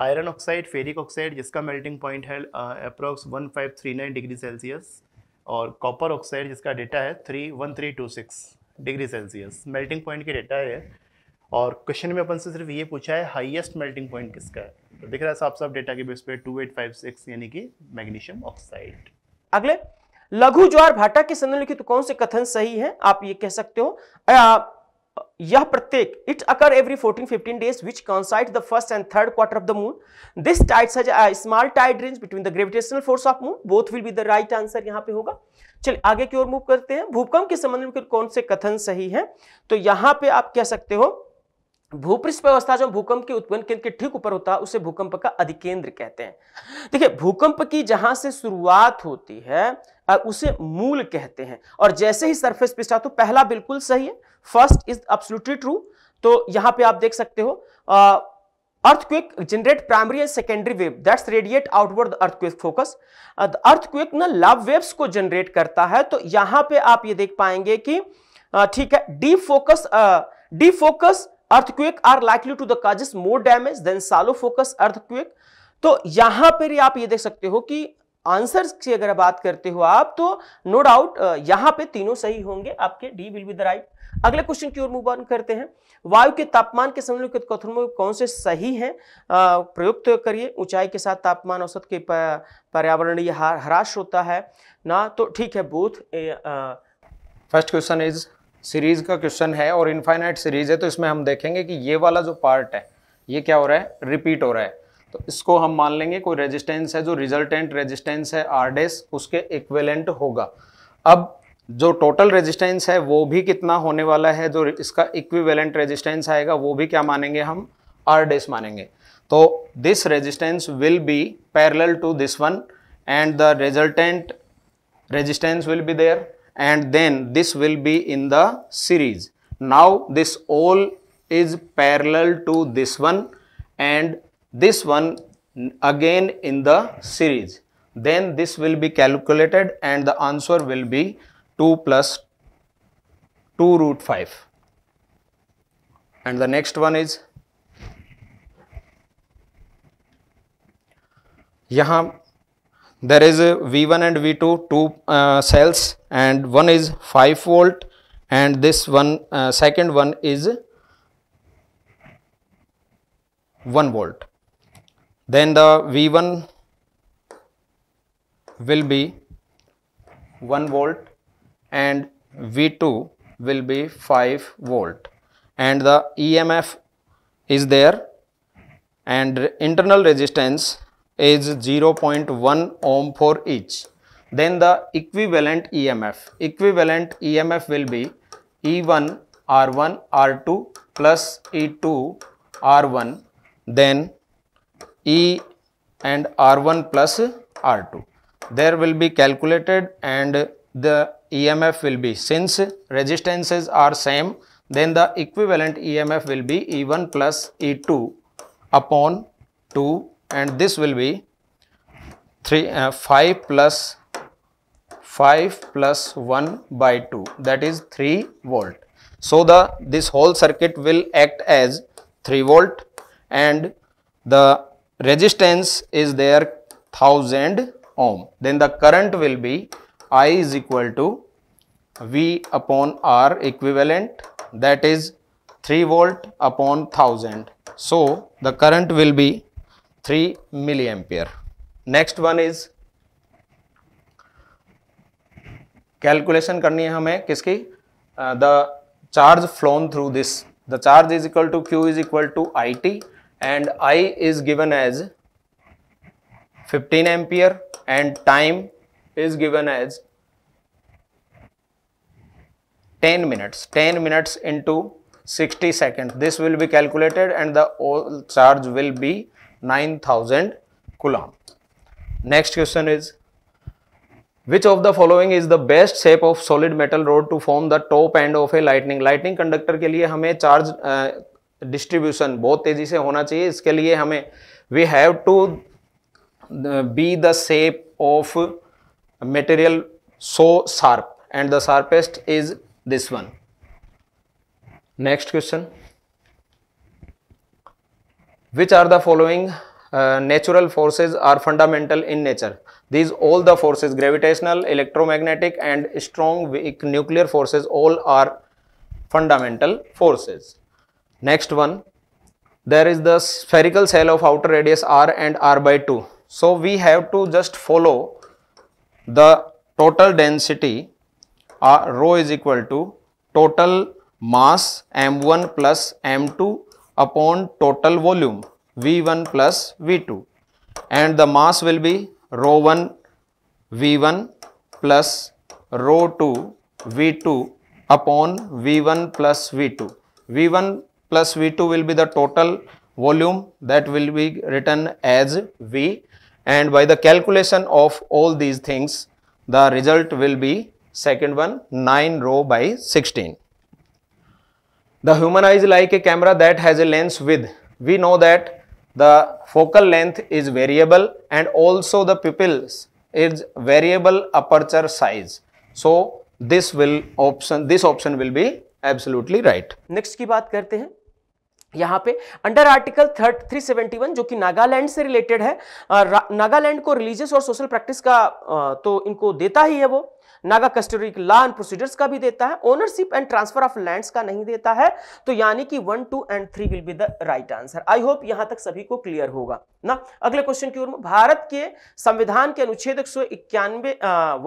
S4: आयरन ऑक्साइड फेरिक ऑक्साइड जिसका मेल्टिंग पॉइंट है अप्रॉक्स 1539 डिग्री सेल्सियस और कॉपर ऑक्साइड जिसका डेटा है three one three two six degree Celsius melting point की डेटा है और क्वेश्चन में अपन से सिर्फ ये पूछा है हाईएस्ट मेल्टिंग पॉइंट किसका है तो दिख रहा है साफ साफ डेटा के बेस पे टू एट फाइव सिक्स यानी कि मैग्नीशियम ऑक्साइड
S3: अगले लघु ज्वार भाटा के संदर्भ निम्नलिखित तो कौन से कथन सही है आप ये कह सकते हो यह प्रत्येक it occur every 14 15 days which coincide the first and third quarter of the moon this tide has small tide range between the gravitational force of moon both will be the right answer यहाँ पे होगा चलिए आगे की ओर move करते हैं भूकंप के संबंध में कौन से कथन सही है तो यहाँ पे आप कह सकते हो भूपृष्ठ व्यवस्था जो भूकंप के उत्पन्न केंद्र के ठीक ऊपर होता है उसे भूकंप का अधिकेंद्र कहते हैं देखिए भूकंप की जहां से शुरुआत होती है उसे मूल कहते हैं और जैसे ही सरफेस पिछड़ा तो पहला बिल्कुल सही है फर्स्ट इज अब्सोल्युटली ट्रू तो यहां पे आप देख सकते हो earthquake generate primary and secondary wave that's radiate outward earthquake focus earthquake ना लव वेव्स को जनरेट करता है तो यहां पे आप ये देख पाएंगे कि ठीक है deep focus deep focus earthquake are likely to the causes more damage than shallow focus earthquake तो यहां पर आप ये देख सकते हो कि आंसर्स की अगर बात करते हो आप तो नो डाउट यहां पे तीनों सही होंगे आपके D will be the right अगले क्वेश्चन की ओर मूव ऑन करते हैं वायु के तापमान के कथन में कौन से सही हैं प्रयुक्त तो करिए ऊंचाई के साथ तापमान औसत के पर्यावरणीय ह्रास होता है ना तो ठीक है both
S5: first question is series का क्वेश्चन है और इनफाइनाइट सीरीज है तो इसमें हम देखेंगे कि ये वाला जो पार्ट है ये क्या हो रहा है रिपीट हो रहा है तो इसको हम मान लेंगे कोई रेजिस्टेंस है जो रिजल्टेंट रेजिस्टेंस है आर उसके इक्वेलेंट होगा अब जो टोटल रेजिस्टेंस है वो भी कितना होने वाला है जो इसका इक्विवेलेंट रेजिस्टेंस आएगा वो भी क्या मानेंगे हम आर डेस मानेंगे तो this resistance will be parallel to this one and the resultant resistance will be there and then this will be in the series now this all is parallel to this one and this one again in the series then this will be calculated and the answer will be 2 plus 2 root 5 and the next one is यहाँ there is V1 and V2 two uh, cells and one is 5 volt and this one uh, second one is 1 volt then the V1 will be 1 volt and V2 will be 5 volt and the EMF is there and internal resistance is 0.1 ohm for each. Then the equivalent EMF, equivalent EMF will be E1 R1 R2 plus E2 R1 then E and R1 plus R2. There will be calculated and the EMF will be since resistances are same then the equivalent EMF will be E1 plus E2 upon 2 and this will be 3 uh, 5 plus 5 plus 1 by 2 that is 3 volt. So the this whole circuit will act as 3 volt and the resistance is there 1000 ohm then the current will be I is equal to V upon R equivalent that is 3 volt upon 1000 so the current will be 3 milliampere next one is calculation करनी है हमें किसकी the uh, the charge through this the charge is equal to Q is equal to I and I is given as 15 ampere and time is given as 10 minutes 10 minutes into 60 seconds this will be calculated and the charge will be 9000 coulomb next question is which of the following is the best shape of solid metal rod to form the top end of a lightning lightning conductor के लिए हमें charge distribution बहुत तेजी से होना चाहिए इसके लिए हमें we have to be the shape of material so sharp and the sharpest is this one next question which are the following natural forces are fundamental in nature these all the forces gravitational electromagnetic and strong nuclear forces all are fundamental forces Next one, there is the spherical shell of outer radius r and r by 2. So, we have to just follow the total density uh, rho is equal to total mass m1 plus m2 upon total volume v1 plus v2 and the mass will be rho 1 v1 plus rho 2 v2 upon v1 plus v2 v1 plus V2 will be the total volume that will be written as V and by the calculation of all these things the result will be second one 9 rho by 16. The human eye is like a camera that has a lens width. We know that the focal length is variable and also the pupils is variable aperture size. So this will option this option will be absolutely right.
S3: Next ki baat karte hain. यहाँ पे under article थर्ट three seventy one जो कि नागालैंड से related है नागालैंड को religious और social practice का आ, तो इनको देता ही है वो Naga customary law and procedures का भी देता है ownership and transfer of lands का नहीं देता है तो यानी कि one two and three will be the right answer I hope यहां तक सभी को क्लियर होगा ना अगले क्वेश्चन की ओर भारत के संविधान के अनुच्छेद एक सौ इक्यानवे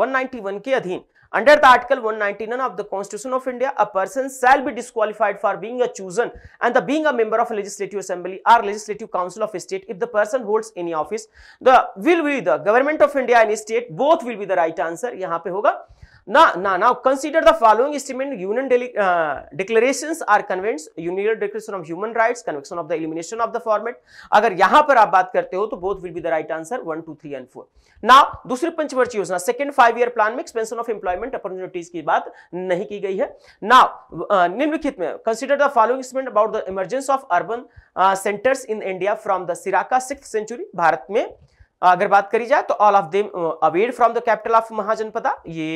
S3: वन के अधीन Under the Article 199 of the Constitution of India, a person shall be disqualified for being a chosen and the being a member of a legislative assembly or legislative council of a state if the person holds any office. The will be the government of India and state both will be the right answer. यहाँ पे होगा Now, now, now consider the following statement union de uh, declarations are convents union declaration of human rights convention of the elimination of the format अगर यहां पर आप बात करते हो तो both will be the right answer one two three and four now दूसरी पंचवर्षीय योजना सेकंड फाइव ईयर प्लान में एक्सपेंशन ऑफ एम्प्लॉयमेंट अपॉर्चुनिटीज की बात नहीं की गई है नाउ uh, निम्नलिखित में consider the following statement about the emergence of urban centres in India from the circa six century Bharat में अगर बात करी जाए तो all of them evolved from the capital of Mahajanapada ये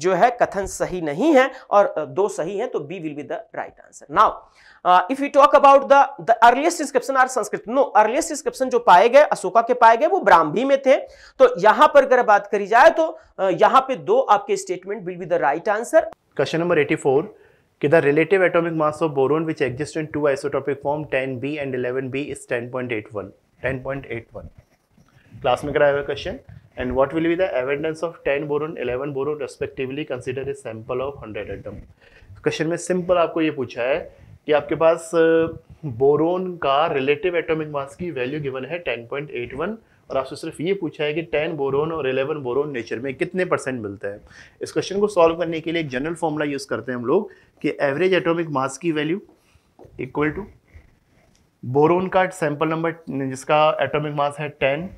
S3: जो है कथन सही नहीं है और दो सही है तो B will be the right answer now if you talk about the the earliest inscription are Sanskrit no earliest inscription जो पाए गए अशोका के पाए गए वो ब्राह्मी में थे तो यहां पर अगर बात करी जाए तो यहां पे दो आपके statement will
S4: be the right answer question number 84 कि the relative atomic mass of boron which exists in two isotopic form 10b and 11b is 10.81 10.81 class में कराया हुआ question and what will be the abundance of 10 boron 11 boron respectively consider a sample of 100 atom question में simple आपको ये पूछा है कि आपके पास बोरोन का रिलेटिव एटॉमिक मास की वैल्यू गिवन है 10.81 और आपसे सिर्फ ये पूछा है कि 10 बोरोन और 11 बोरोन नेचर में कितने परसेंट मिलते हैं इस क्वेश्चन को सॉल्व करने के लिए एक जनरल फॉर्मूला यूज़ करते हैं हम लोग कि एवरेज एटॉमिक मास की वैल्यू इक्वल टू बोरोन का सैंपल नंबर जिसका एटोमिक मास है टेन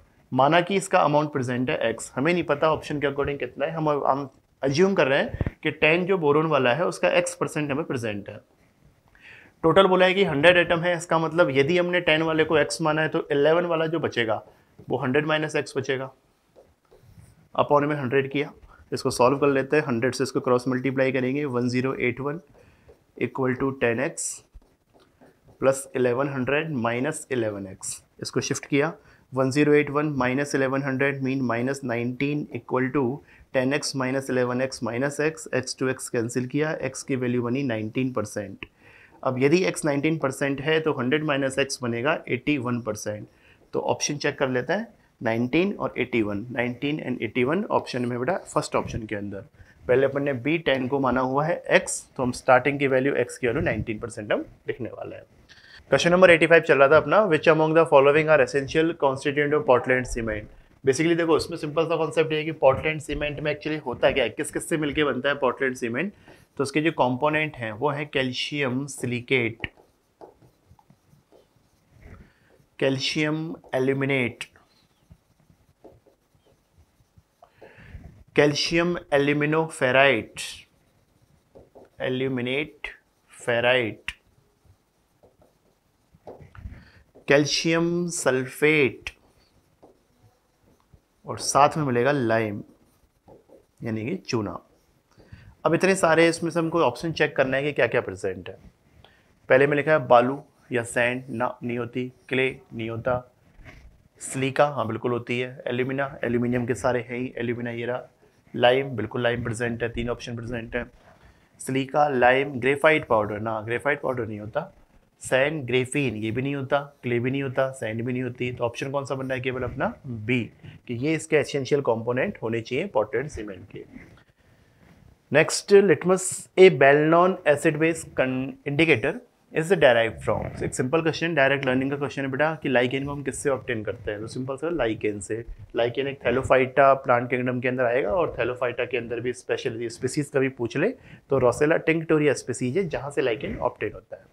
S4: माना कि इसका अमाउंट प्रेजेंट है एक्स हमें नहीं पता ऑप्शन के अकॉर्डिंग कितना है हम हम अज्यूम कर रहे हैं कि टेन जो बोरोन वाला है उसका एक्स परसेंट हमें प्रेजेंट है टोटल बोला है कि हंड्रेड आइटम है इसका मतलब यदि हमने टेन वाले को एक्स माना है तो इलेवन वाला जो बचेगा वो हंड्रेड माइनस एक्स बचेगा अपॉन में हंड्रेड किया इसको सॉल्व कर लेते हैं हंड्रेड से इसको क्रॉस मल्टीप्लाई करेंगे one zero eight one equal to ten X plus eleven hundred minus eleven X इसको शिफ्ट किया one zero eight one minus eleven hundred mean minus nineteen equal to ten X minus eleven X minus X X two X cancel किया X की value बनी nineteen percent अब यदि X nineteen percent है तो hundred minus X बनेगा eighty one percent तो option check कर लेते हैं नाइनटीन और eighty one nineteen and eighty one option में बेटा फर्स्ट ऑप्शन के अंदर पहले अपन ने बी टेन को माना हुआ है एक्स तो हम स्टार्टिंग की वैल्यू एक्स की वैल्यू नाइनटीन परसेंट हम लिखने वाला है क्वेश्चन नंबर 85 चल रहा था अपना which among the following are essential constituent of Portland cement basically देखो इसमें सिंपल सा कॉन्सेप्ट है कि पॉटलैंड सीमेंट में एक्चुअली होता क्या है किस किस से मिलकर बनता है पॉटलैंड सीमेंट तो उसके जो कॉम्पोनेंट हैं वो है calcium silicate calcium aluminate calcium aluminoferrite aluminate ferrite calcium sulphate और साथ में मिलेगा लाइम यानी कि चूना अब इतने सारे इसमें से हमको ऑप्शन चेक करना है कि क्या क्या प्रेजेंट है पहले में लिखा है बालू या सैंड ना नहीं होती क्ले नहीं होता स्लीका हाँ बिल्कुल होती है एल्यूमिना एल्यूमिनियम के सारे हैं ही एल्यूमिना ये रहा लाइम बिल्कुल लाइम प्रेजेंट है तीन ऑप्शन प्रेजेंट है स्लीका लाइम ग्रेफाइट पाउडर ना ग्रेफाइट पाउडर नहीं होता सैन ग्रेफीन ये भी नहीं होता क्ले भी नहीं होता सैंड भी नहीं होती तो ऑप्शन कौन सा बन रहा है केवल अपना बी कि ये इसके एसेंशियल कंपोनेंट होने चाहिए पॉटेड सीमेंट के next litmus a well known acid base indicator is derived from एक सिंपल क्वेश्चन डायरेक्ट लर्निंग का क्वेश्चन है बेटा कि लाइकेन को हम किससे ऑप्टेन करते हैं तो सिंपल सर लाइकेन से लाइकेन एक थैलोफाइटा प्लांट किंगडम के अंदर आएगा और थैलोफाइटा के अंदर भी स्पेशल स्पेसीज का भी पूछ ले तो रोसेला टिंगटोरिया स्पेसीज है जहाँ से लाइकेन ऑप्टेन होता है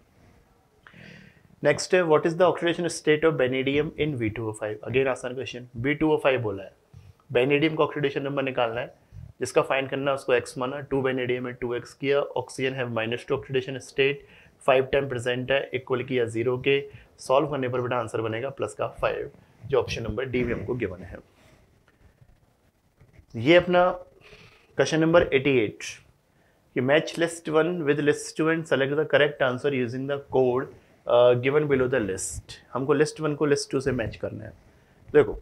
S4: नेक्स्ट है what is the oxidation state of vanadium in B two O five again आसान question B two O five बोला है बेनेडियम का ऑक्सीडेशन नंबर निकालना है जिसका फाइन करना है उसको एक्स माना टू बेनेडियम है टू एक्स किया ऑक्सीजन है minus two oxidation state five time present है इक्वल किया जीरो के सॉल्व करने पर बेटा आंसर बनेगा प्लस का फाइव जो ऑप्शन नंबर डी में हमको गिवन है ये अपना क्वेश्चन नंबर एटी एट कि match list one with list two and select the correct answer using the code given below the list हमको लिस्ट वन को लिस्ट टू से मैच करना है देखो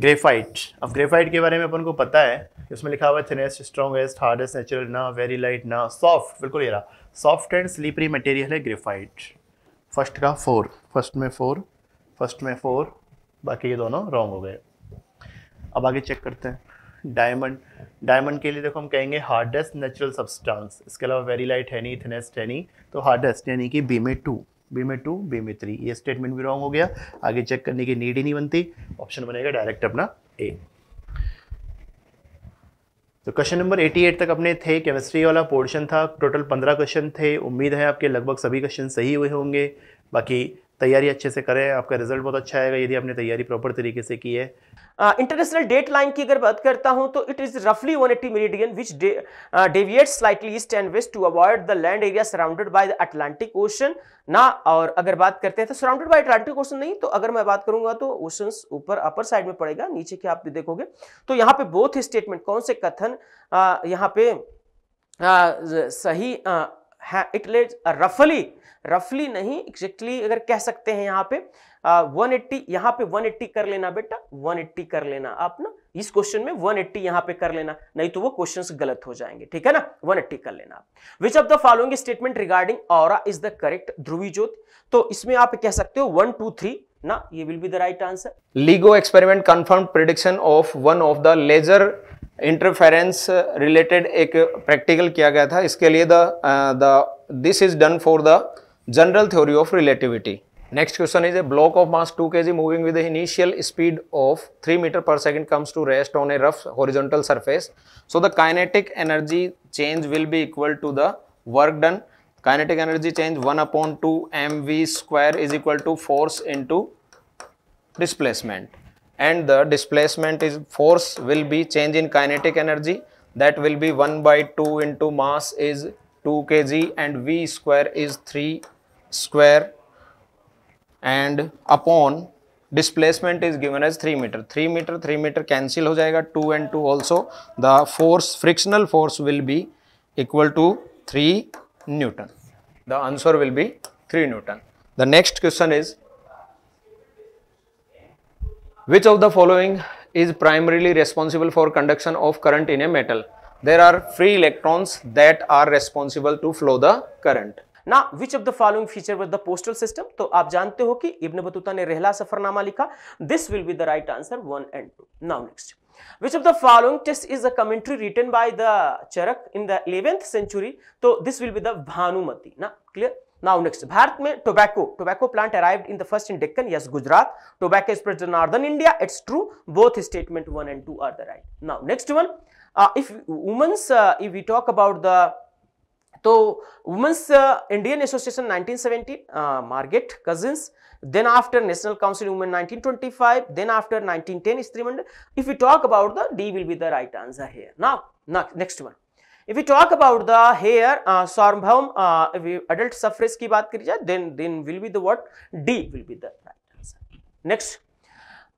S4: ग्रेफाइट अब ग्रेफाइट के बारे में अपन को पता है कि उसमें लिखा हुआ है थिनेस्ट स्ट्रॉन्गेस्ट हार्डेस्ट नेचुरल ना वेरी लाइट ना सॉफ्ट बिल्कुल ये रहा सॉफ्ट एंड स्लीपरी मटेरियल है ग्रेफाइट फर्स्ट का फोर फर्स्ट में फोर फर्स्ट में फोर बाकी ये दोनों रॉन्ग हो गए अब आगे चेक करते हैं डायमंड डायमंड के लिए देखो हम कहेंगे हार्डेस्ट नेचुरल सब्सटेंस इसके अलावा वेरी लाइट है नहीं थिनेस्ट है नहीं तो हार्डेस्ट यानी कि बीमे टू बीमे टू बीमे थ्री ये स्टेटमेंट भी रॉन्ग हो गया आगे चेक करने की नीड ही नहीं बनती ऑप्शन बनेगा डायरेक्ट अपना ए तो क्वेश्चन नंबर 88 तक अपने थे केमिस्ट्री वाला पोर्शन था टोटल 15 क्वेश्चन थे उम्मीद है आपके लगभग सभी क्वेश्चन सही हुए होंगे बाकी तैयारी अच्छे से करें आपका रिजल्ट बहुत अच्छा आएगा यदि आपने तैयारी प्रॉपर तरीके से की है इंटरनेशनल डेट लाइन की अगर बात करता हूं तो इट इज रफली 180 eighty
S3: meridian which deviate slightly east and west to avoid the land area surrounded by the Atlantic Ocean ना और अगर बात करते हैं तो सराउंडेड बाय अटलांटिक ओशन नहीं तो अगर मैं बात करूंगा तो ओशन ऊपर अपर साइड में पड़ेगा नीचे के आप भी देखोगे तो यहाँ पे बोथ स्टेटमेंट कौन से कथन यहाँ पे आ, सही आ, इट लेज रफली रफली नहीं एक्जेक्टली अगर कह सकते हैं यहाँ पे वन एट्टी यहाँ पे वन एट्टी कर लेना बेटा वन एट्टी कर लेना आप ना इस क्वेश्चन में वन एट्टी यहाँ पे कर लेना नहीं तो वो क्वेश्चंस गलत हो जाएंगे ठीक है ना वन एट्टी कर लेना which of the following statement regarding aurora is the correct ध्रुवी ज्योत तो इसमें आप कह सकते हो वन टू थ्री ना ये will be the right answer
S5: LIGO experiment confirm prediction of one of the laser interference related एक प्रैक्टिकल किया गया था इसके लिए the the this is done for the general theory of relativity next question is a block of mass K G moving with initial speed of three metre per second comes to rest on a rough horizontal surface so the kinetic energy change will be equal to the work done kinetic energy change one upon M V square is equal to force into displacement and the displacement is force will be change in kinetic energy that will be 1 by 2 into mass is 2 kg and v square is 3 square and upon displacement is given as 3 meter 3 meter 3 meter cancel ho jayega 2 and 2 also the force frictional force will be equal to 3 newton the answer will be 3 newton the next question is which of the following is primarily responsible for conduction of current in a metal there are free electrons that are responsible to flow the current
S3: ना which of the following feature with the postal system तो आप जानते हो कि Ibn Battuta ने रहला सफरनामा लिखा this will be the right answer one and two now next which of the following text is a commentary written by the Charak in the eleventh century तो this will be the Bhanumati ना clear Now next, Bharat में tobacco tobacco plant arrive in the first in Deccan yes Gujarat tobacco is present northern India it's true both statement one and two are the right now next one if women's if you talk about the तो women's Indian association 1917 Margaret Cousins then after national council women 1925 five then after nineteen Stri Mandal if you talk about the D will be the right answer है now next one if you talk about the here सौरभम adult uh, uh की बात करी जाए then then will be the what D will be the right answer. Next.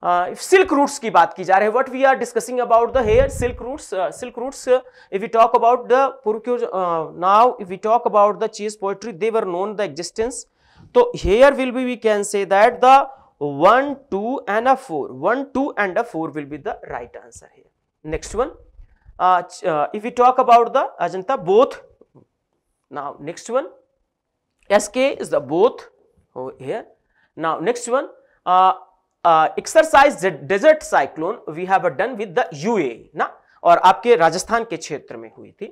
S3: If silk routes की बात की जा रही है what we are discussing about the here silk routes silk routes if you talk about the पुरक्यूज now if you talk about the चीज poetry they were known the existence तो here will be we can say that the one two and a four one two and a four will be the right answer here next one uh, uh, if we talk about the Ajanta both now next one SK is the both over here now next one uh, uh, exercise desert cyclone we have done with the UA ना और आपके राजस्थान के क्षेत्र में हुई थी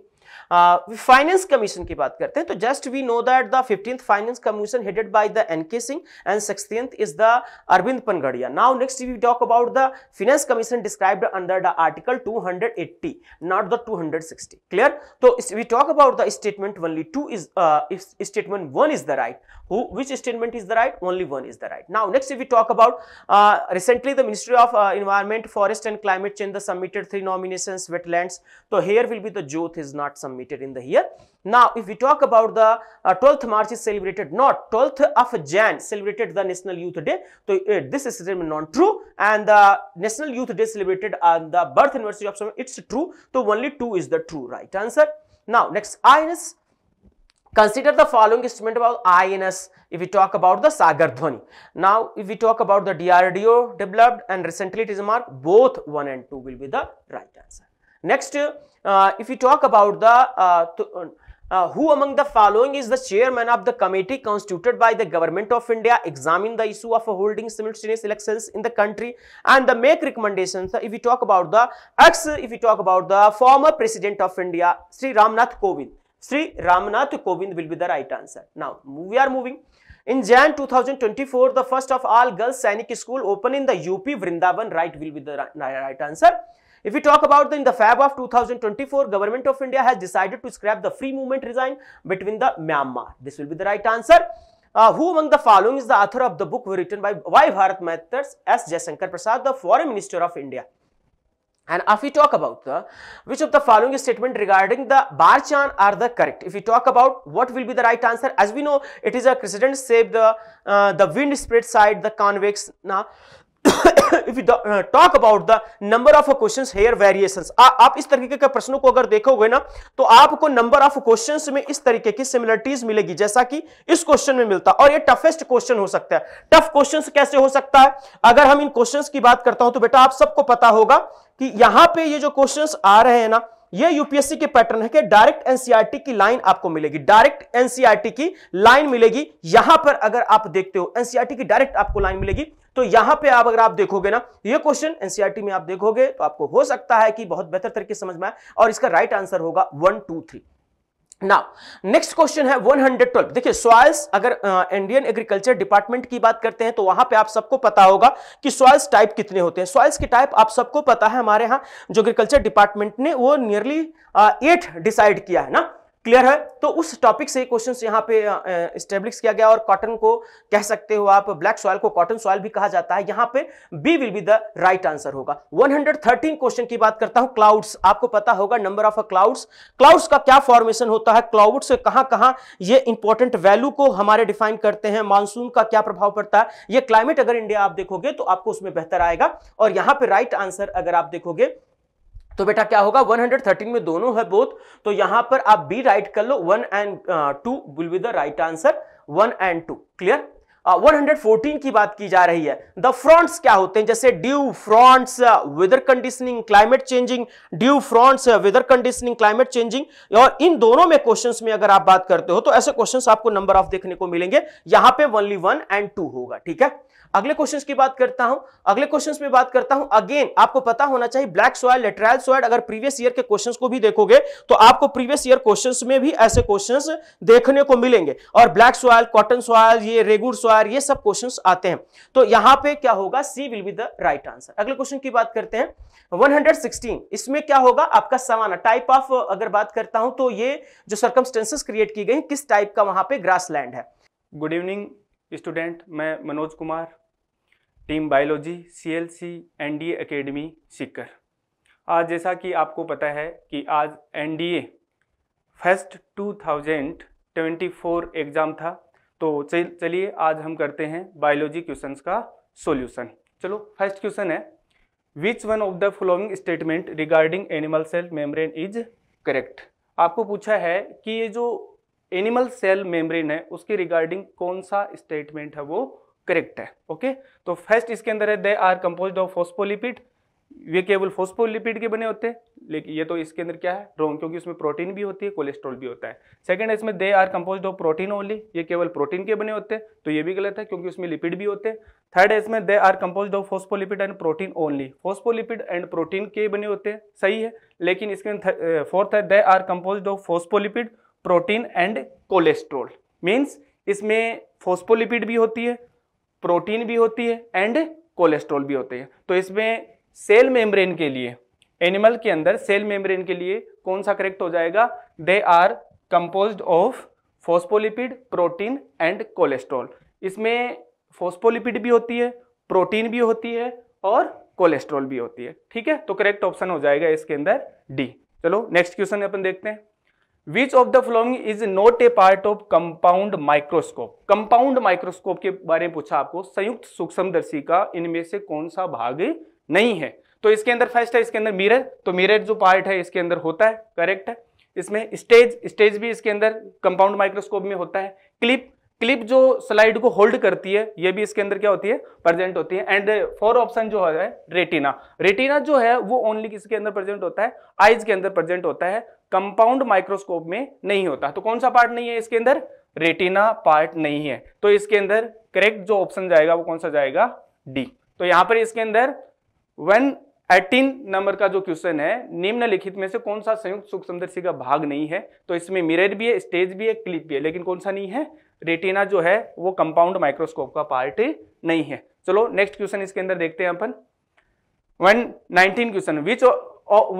S3: finance commission की बात करते हैं तो just we know that the fifteenth finance commission headed by the N K Singh and sixteenth is the Arvind Panagariya now next we talk about the finance commission described under the article 280 not the 260 clear तो we talk about the statement only two is statement one is the right who, which statement is the right? Only one is the right. Now, next if we talk about, uh, recently the Ministry of uh, Environment, Forest and Climate Change, the submitted three nominations, wetlands. So, here will be the Jyoth is not submitted in the here. Now, if we talk about the uh, 12th March is celebrated, not 12th of Jan celebrated the National Youth Day. So, uh, this is not true and the National Youth Day celebrated on the birth anniversary of someone, it's true. So, only two is the true right answer. Now, next, INS Consider the following instrument about INS if we talk about the Sagar Now, if we talk about the DRDO developed and recently it is marked, both 1 and 2 will be the right answer. Next, uh, if we talk about the uh, uh, uh, who among the following is the chairman of the committee constituted by the government of India examine the issue of holding simultaneous elections in the country and the make recommendations if we talk about the ex if we talk about the former president of India Sri Ramnath Kovind Shri Ramnath Kovind will be the right answer now we are moving in June 2024, the first of all girls Sainik school open in the UP Vrindavan right will be the right answer If we talk about the, in the Feb of 2024, Government of India has decided to scrap the free movement resign between the Myanmar. This will be the right answer. Uh, who among the following is the author of the book written by Why Bharat Matters? S. Jaishankar Prasad, the Foreign Minister of India. And if we talk about the, which of the following statement regarding the bar chart are the correct? If we talk about what will be the right answer, as we know, it is a crescent shape, the, uh, the wind spread side, the convex. Now, if we uh, talk about the number of questions here variations आ, आप इस तरीके के प्रश्नों को अगर देखोगे ना तो आपको नंबर ऑफ क्वेश्चन में इस तरीके की सिमिलरिटीज मिलेगी जैसा कि इस क्वेश्चन में मिलता और ये टफेस्ट क्वेश्चन हो सकता है टफ क्वेश्चन कैसे हो सकता है अगर हम इन क्वेश्चन की बात करता हूं तो बेटा आप सबको पता होगा कि यहां पे ये जो क्वेश्चंस आ रहे हैं ना ये यूपीएससी के पैटर्न है कि डायरेक्ट एनसीईआरटी e की लाइन आपको मिलेगी डायरेक्ट एनसीईआरटी e की लाइन मिलेगी यहां पर अगर आप देखते हो एनसीईआरटी e की डायरेक्ट आपको लाइन मिलेगी तो यहां पे आप अगर आप देखोगे ना ये क्वेश्चन एनसीईआरटी में आप देखोगे तो आपको हो सकता है कि बहुत बेहतर तरीके समझ में आए और इसका राइट आंसर होगा one two three now next question है 112 देखिए सॉइल्स अगर इंडियन एग्रीकल्चर डिपार्टमेंट की बात करते हैं तो वहां पे आप सबको पता होगा कि सॉइल्स टाइप कितने होते हैं सॉइल्स के टाइप आप सबको पता है हमारे यहाँ जो एग्रीकल्चर डिपार्टमेंट ने वो नियरली एट डिसाइड किया है ना क्लियर है तो उस टॉपिक से क्वेश्चन यहाँ पे स्टेब्लिश किया गया और कॉटन को कह सकते हो आप ब्लैक सॉयल को कॉटन सॉयल भी कहा जाता है यहाँ पे B will be the right answer होगा 113 क्वेश्चन की बात करता हूं क्लाउड्स आपको पता होगा नंबर ऑफ क्लाउड्स क्लाउड्स का क्या फॉर्मेशन होता है क्लाउड्स कहां कहां ये इंपॉर्टेंट वैल्यू को हमारे डिफाइन करते हैं मानसून का क्या प्रभाव पड़ता है ये क्लाइमेट अगर इंडिया आप देखोगे तो आपको उसमें बेहतर आएगा और यहाँ पे राइट आंसर अगर आप देखोगे तो बेटा क्या होगा 113 में दोनों है बोथ तो यहां पर आप बी राइट कर लो one and two will be the right answer one and two clear 114 की बात की जा रही है द फ्रॉन्ट्स क्या होते हैं जैसे due fronts weather conditioning climate changing due fronts weather conditioning climate changing और इन दोनों में क्वेश्चंस में अगर आप बात करते हो तो ऐसे क्वेश्चंस आपको नंबर ऑफ देखने को मिलेंगे यहां पे ओनली वन एंड टू होगा ठीक है अगले क्वेश्चन की बात करता हूं अगले क्वेश्चन में बात करता हूं अगेन आपको पता होना चाहिए ब्लैक सॉयल लेटरल सॉयल अगर प्रीवियस ईयर के क्वेश्चन को भी देखोगे तो आपको प्रीवियस ईयर क्वेश्चन में भी ऐसे क्वेश्चन देखने को मिलेंगे और ब्लैक सॉयल कॉटन सॉयल ये रेगुड सॉयल ये सब क्वेश्चन आते हैं तो यहां पर क्या होगा C will be the right answer अगले क्वेश्चन की बात करते हैं 116 इसमें क्या होगा आपका सवाना टाइप ऑफ अगर बात करता हूं तो ये जो सर्कमस्टेंसेस क्रिएट की गई किस टाइप का वहां पे ग्रासलैंड है
S6: गुड इवनिंग स्टूडेंट मैं Manoj Kumar team biology C L C N D academy Sikar आज जैसा कि आपको पता है कि आज N D A first two thousand twenty four exam था तो चलिए आज हम करते हैं बायोलॉजी क्वेश्चंस का सॉल्यूशन चलो फर्स्ट क्वेश्चन है which one of the following statement regarding animal cell membrane is correct आपको पूछा है कि ये जो एनिमल सेल मेम्ब्रेन है उसके रिगार्डिंग कौन सा स्टेटमेंट है वो करेक्ट है ओके तो फर्स्ट इसके अंदर है they are compose of phospholipid ये केवल फोस्फोलिपिड के बने होते हैं लेकिन ये तो इसके अंदर क्या है रोंग क्योंकि उसमें प्रोटीन भी होती है कोलेस्ट्रॉल भी होता है सेकंड है इसमें they are compose of protein only ये केवल प्रोटीन के बने होते हैं तो ये भी गलत है क्योंकि उसमें लिपिड भी होते हैं थर्ड है इसमें they are compose of phospholipid and protein only phospholipid and protein के बने होते हैं सही है लेकिन इसके अंदर फोर्थ है they are compose of phospholipid protein and cholesterol means इसमें फोस्फोलिपिड भी होती है प्रोटीन भी होती है एंड कोलेस्ट्रॉल भी होते हैं तो इसमें सेल मेम्ब्रेन के लिए एनिमल के अंदर सेल मेम्ब्रेन के लिए कौन सा करेक्ट हो जाएगा they are compose of phospholipid protein and cholesterol इसमें फोस्पोलिपिड भी होती है प्रोटीन भी होती है और कोलेस्ट्रॉल भी होती है ठीक है तो करेक्ट ऑप्शन हो जाएगा इसके अंदर डी चलो नेक्स्ट क्वेश्चन अपन देखते हैं which of the following is not a part of compound microscope compound microscope के बारे में पूछा आपको संयुक्त सूक्ष्मदर्शी का इनमें से कौन सा भाग नहीं है तो इसके अंदर फर्स्ट है इसके अंदर मिरर तो मिरर जो पार्ट है इसके अंदर होता है करेक्ट है इसमें स्टेज स्टेज भी इसके अंदर कंपाउंड माइक्रोस्कोप में होता है क्लिप क्लिप जो स्लाइड को होल्ड करती है ये भी इसके अंदर क्या होती है प्रेजेंट होती है एंड फोर ऑप्शन जो है रेटिना रेटिना जो है वो ओनली किसके अंदर प्रेजेंट होता है आइज के अंदर प्रेजेंट होता है कंपाउंड माइक्रोस्कोप में नहीं होता तो कौन सा पार्ट नहीं है इसके अंदर रेटिना पार्ट नहीं है तो इसके अंदर करेक्ट जो ऑप्शन जाएगा वो कौन सा जाएगा डी तो यहां पर इसके अंदर वन एटीन नंबर का जो क्वेश्चन है निम्नलिखित में से कौन सा संयुक्त सूक्ष्म का भाग नहीं है तो इसमें मिरर भी है स्टेज भी है क्लिप भी है लेकिन कौन सा नहीं है रेटिना जो है वो कंपाउंड माइक्रोस्कोप का पार्ट नहीं है चलो नेक्स्ट क्वेश्चन इसके अंदर देखते हैं अपन one nineteen question which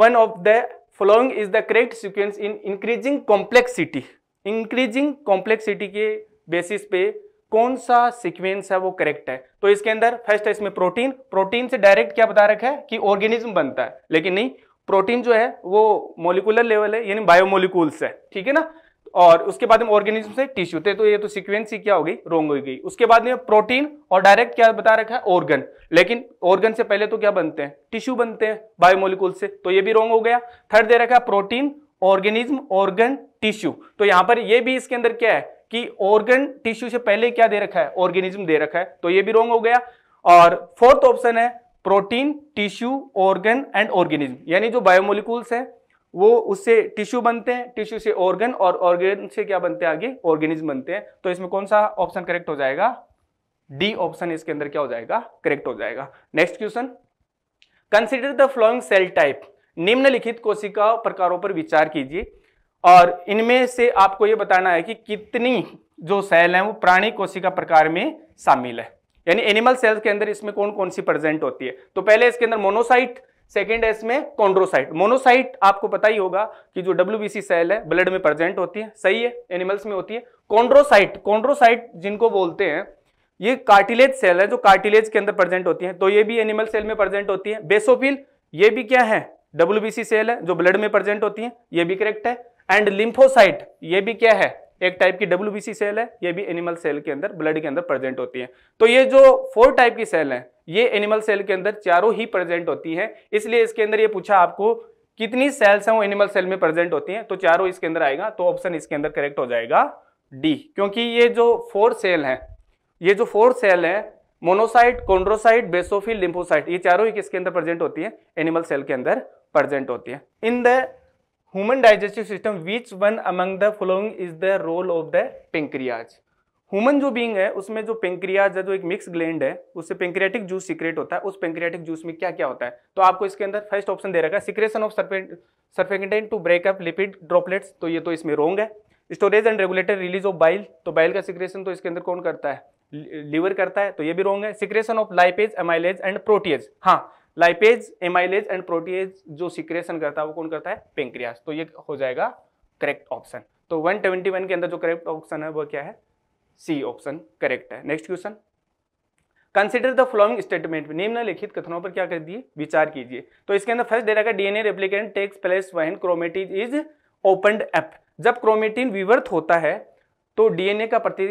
S6: one of the following is the correct sequence in increasing complexity increasing complexity के बेसिस पे कौन सा सीक्वेंस है वो करेक्ट है तो इसके अंदर फर्स्ट है इसमें प्रोटीन प्रोटीन से डायरेक्ट क्या बता रखा है कि ऑर्गेनिज्म बनता है लेकिन नहीं प्रोटीन जो है वो मोलिकुलर लेवल है यानी बायोमोलिकूल्स है ठीक है ना और उसके बाद में ऑर्गेनिज्म से टिश्यू थे तो ये तो सिक्वेंस ही क्या हो गई रॉन्ग हो गई उसके बाद में प्रोटीन और डायरेक्ट क्या बता रखा है ऑर्गन लेकिन ऑर्गन से पहले तो क्या बनते हैं टिश्यू बनते हैं बायोमोलिकूल से तो ये भी रोंग हो गया थर्ड दे रखा है प्रोटीन ऑर्गेनिज्म ऑर्गन टिश्यू तो यहां पर यह भी इसके अंदर क्या है कि ऑर्गन टिश्यू से पहले क्या दे रखा है ऑर्गेनिज्म दे रखा है तो ये भी रोंग हो गया और फोर्थ ऑप्शन है protein tissue organ and organism यानी जो बायोमोलिकूल्स हैं वो उससे टिश्यू बनते हैं टिश्यू से ऑर्गन और ऑर्गेन से क्या बनते हैं आगे ऑर्गेनिज्म बनते हैं तो इसमें कौन सा ऑप्शन करेक्ट हो जाएगा डी ऑप्शन इसके अंदर क्या हो जाएगा करेक्ट हो जाएगा next question consider the following cell type निम्नलिखित कोशिका प्रकारों पर विचार कीजिए और इनमें से आपको यह बताना है कि कितनी जो सेल है वो प्राणी कोशिका प्रकार में शामिल है यानी एनिमल सेल्स के अंदर इसमें कौन कौन सी प्रेजेंट होती है तो पहले इसके अंदर मोनोसाइट सेकेंड एस में कॉन्ड्रोसाइट मोनोसाइट आपको पता ही होगा कि जो डब्ल्यू सेल है ब्लड में प्रेजेंट होती है सही है एनिमल्स में होती है कॉन्ड्रोसाइट कॉन्ड्रोसाइट जिनको बोलते हैं ये कार्टिलेज सेल है जो कार्टिलेज के अंदर प्रेजेंट होती है तो ये भी एनिमल सेल में प्रेजेंट होती है बेसोफिल ये भी क्या है डब्ल्यू सेल है जो ब्लड में प्रेजेंट होती है ये भी करेक्ट है एंड लिम्फोसाइट ये भी क्या है एक टाइप की डब्ल्यू सेल है ये भी एनिमल सेल के अंदर ब्लड के अंदर प्रेजेंट होती है तो ये जो फोर टाइप की सेल है ये एनिमल सेल के अंदर चारों ही प्रेजेंट होती है इसलिए इसके अंदर ये पूछा आपको कितनी सेल्स हैं वो एनिमल सेल में प्रेजेंट होती हैं तो चारों इसके अंदर आएगा तो ऑप्शन इसके अंदर करेक्ट हो जाएगा डी क्योंकि ये जो फोर सेल हैं ये जो फोर सेल हैं मोनोसाइट कोंड्रोसाइट बेसोफिल लिम्फोसाइट ये चारों ही किसके अंदर प्रेजेंट होती हैं एनिमल सेल के अंदर प्रेजेंट होती हैं in the human digestive system which one among the following is the role of the pancreas human जो बींग है उसमें जो पेंक्रियाज है जो एक मिक्स ग्लैंड है उससे पेंक्रियाटिक जूस सीक्रेट होता है उस पेंक्रियाटिक जूस में क्या क्या होता है तो आपको इसके अंदर फर्स्ट ऑप्शन दे रखा है secretion of surfactant to break up lipid droplets तो ये तो इसमें रोंग है storage and regulator release of bile तो बाइल का सिक्रेशन तो इसके अंदर कौन करता है लीवर करता है तो ये भी रोंग है secretion of lipase amylase and protease हाँ लाइपेज एमाइलेज एंड प्रोटीज जो सिक्रेशन करता है वो कौन करता है पेंक्रियास तो ये हो जाएगा करेक्ट ऑप्शन तो 171 के अंदर जो करेक्ट ऑप्शन है वो क्या है सी ऑप्शन करेक्ट है next question consider the following statement निम्नलिखित कथनों पर क्या कर दिए विचार कीजिए तो इसके अंदर फर्स्ट डेटा का DNA replication takes place when chromatin is open up जब क्रोमेटीन विवर्थ होता है तो डीएनए का प्रति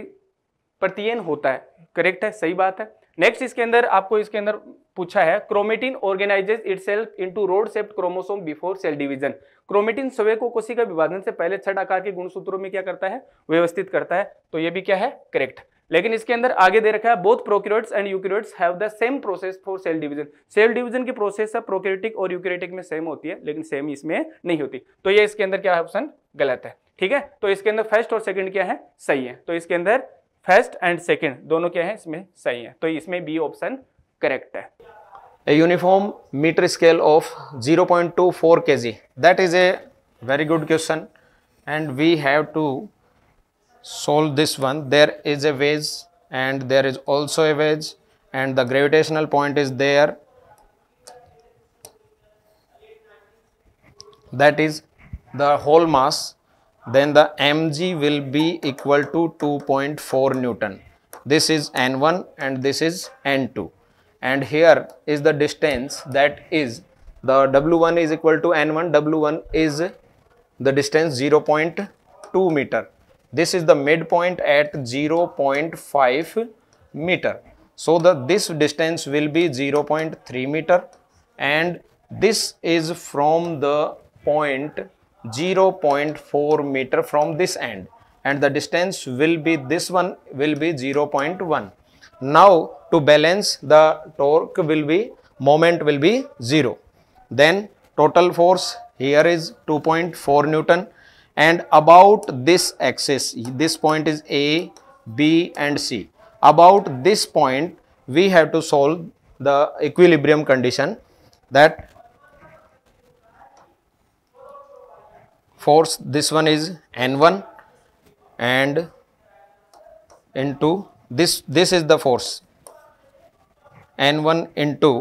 S6: प्रतियन होता है करेक्ट है सही बात है नेक्स्ट इसके अंदर आपको इसके अंदर पूछा है chromatin organises itself into rod shaped chromosome before cell division chromatin सवे को कोशिका विभाजन से पहले छठ आकार के गुणसूत्रों में क्या करता है व्यवस्थित करता है तो ये भी क्या है करेक्ट लेकिन इसके अंदर आगे दे रखा है both prokaryotes and eukaryotes have the same process for cell division cell division की प्रोसेस है प्रोक्योरेटिक और यूक्योरेटिक में सेम होती है लेकिन सेम इसमें नहीं होती तो ये इसके अंदर क्या ऑप्शन गलत है ठीक है तो इसके अंदर फर्स्ट और सेकंड क्या है सही है तो इसके अंदर फर्स्ट एंड सेकेंड दोनों क्या है इसमें सही है तो इसमें बी ऑप्शन करेक्ट है
S1: a
S5: uniform metre scale of zero point two four K G that is a very good question and we have to solve this one there is a wedge and there is also a wedge and the gravitational point is there that is the whole mass then the mg will be equal to 2.4 newton this is n1 and this is n2 and here is the distance that is the w1 is equal to n1 w1 is the distance 0.2 meter this is the midpoint at 0.5 meter so the this distance will be 0.3 meter and this is from the point 0.4 meter from this end and the distance will be this one will be 0.1 now to balance the torque will be moment will be 0 then total force here is 2.4 newton and about this axis this point is a b and c about this point we have to solve the equilibrium condition that force this one is N1 and into this this is the force N1 into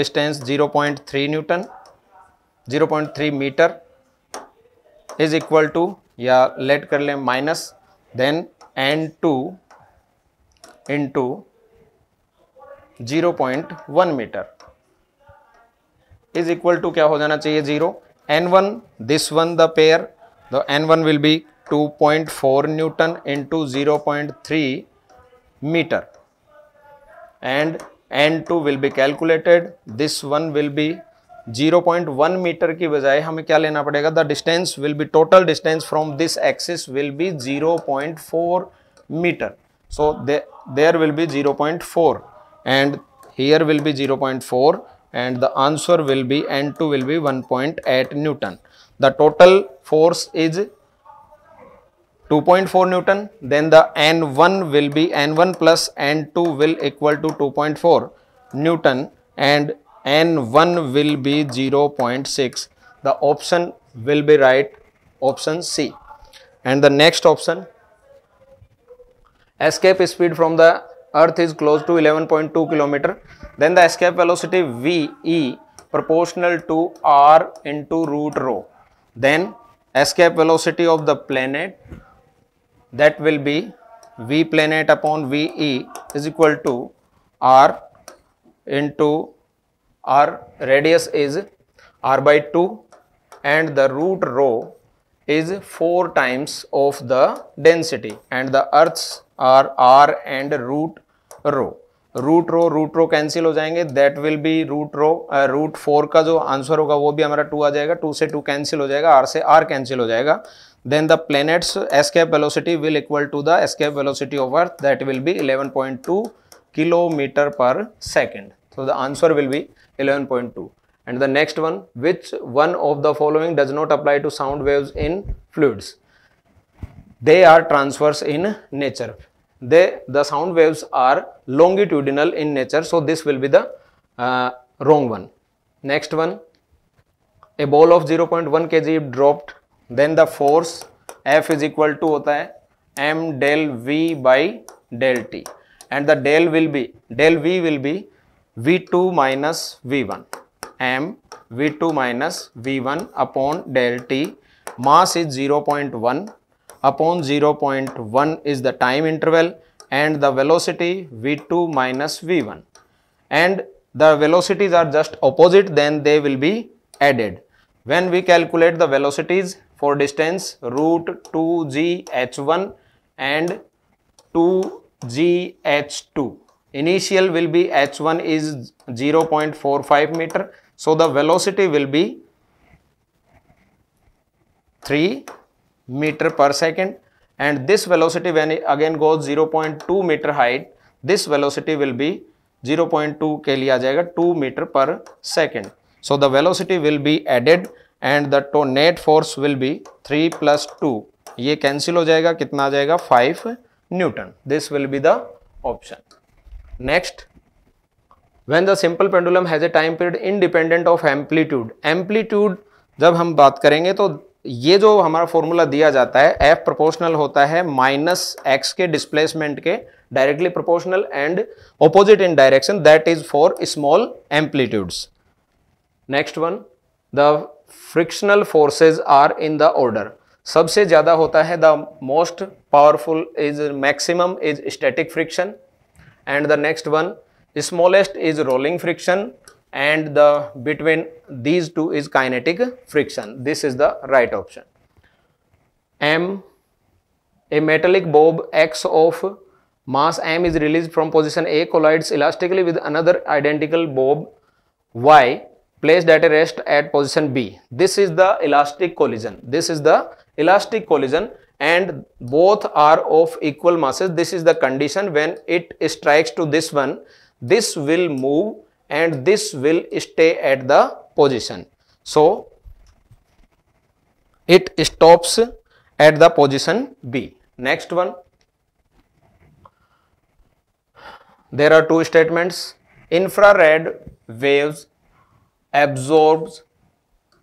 S5: distance 0.3 Newton 0.3 meter is equal to या let कर लें minus then N two into zero point one metre is equal to क्या हो जाना चाहिए zero n1, this one the pair, the n1 will be 2.4 Newton into 0.3 meter and n2 will be calculated. This one will be 0.1 meter की बजाय हमें क्या लेना पड़ेगा the distance will be total distance from this axis will be 0.4 metre so there will be 0.4 and here will be 0.4 and the answer will be N2 will be 1.8 Newton. The total force is 2.4 Newton then the N1 will be N1 plus N2 will equal to 2.4 Newton and N1 will be 0.6. The option will be right option C and the next option escape speed from the earth is close to 11.2 kilometer then the escape velocity ve proportional to r into root rho then escape velocity of the planet that will be v planet upon ve is equal to r into r radius is r by 2 and the root rho is 4 times of the density and the earth's R R and root rho root rho root rho cancel हो जाएंगे that will be root rho root four का जो answer होगा वो भी हमारा to आ जाएगा to से टू कैंसिल हो जाएगा आर से आर कैंसिल हो जाएगा then the planet's escape velocity will equal to the escape velocity of earth that will be 11.2 kilometre per second so the answer will be 11.2 and the next one which one of the following does not apply to sound waves in fluids they are transverse in nature they the sound waves are longitudinal in nature so this will be the uh, wrong one next one a ball of 0.1 kg dropped then the force f is equal to hota hai m del v by del t and the del will be del v will be v2 minus v1 m v2 minus v1 upon del t mass is 0.1 upon 0.1 is the time interval and the velocity v2 minus v1 and the velocities are just opposite then they will be added. When we calculate the velocities for distance root 2g h1 and 2g h2 initial will be h1 is 0.45 meter so the velocity will be 3 meter per second and this velocity when it again goes 0.2 meter height this velocity will be 0.2 ke लिए आ जाएगा 2 meter per second so the velocity will be added and the to net force will be 3 plus 2 ye cancel ho jayega kitna aa jayega 5 newton this will be the option next when the simple pendulum has a time period independent of amplitude amplitude जब हम बात करेंगे तो ये जो हमारा formula दिया जाता है एफ प्रोपोर्शनल होता है माइनस एक्स के डिस्प्लेसमेंट के directly proportional and opposite in direction that is for small amplitudes next one the frictional forces are in the order सबसे ज़्यादा होता है the most powerful is maximum is static friction and the next one smallest is rolling friction and the between these two is kinetic friction. This is the right option. M, a metallic bob X of mass M is released from position A collides elastically with another identical bob Y placed at rest at position B. This is the elastic collision. This is the elastic collision and both are of equal masses. This is the condition when it strikes to this one, this will move and this will stay at the position so it stop at the position B next one there are two statements infrared waves absorb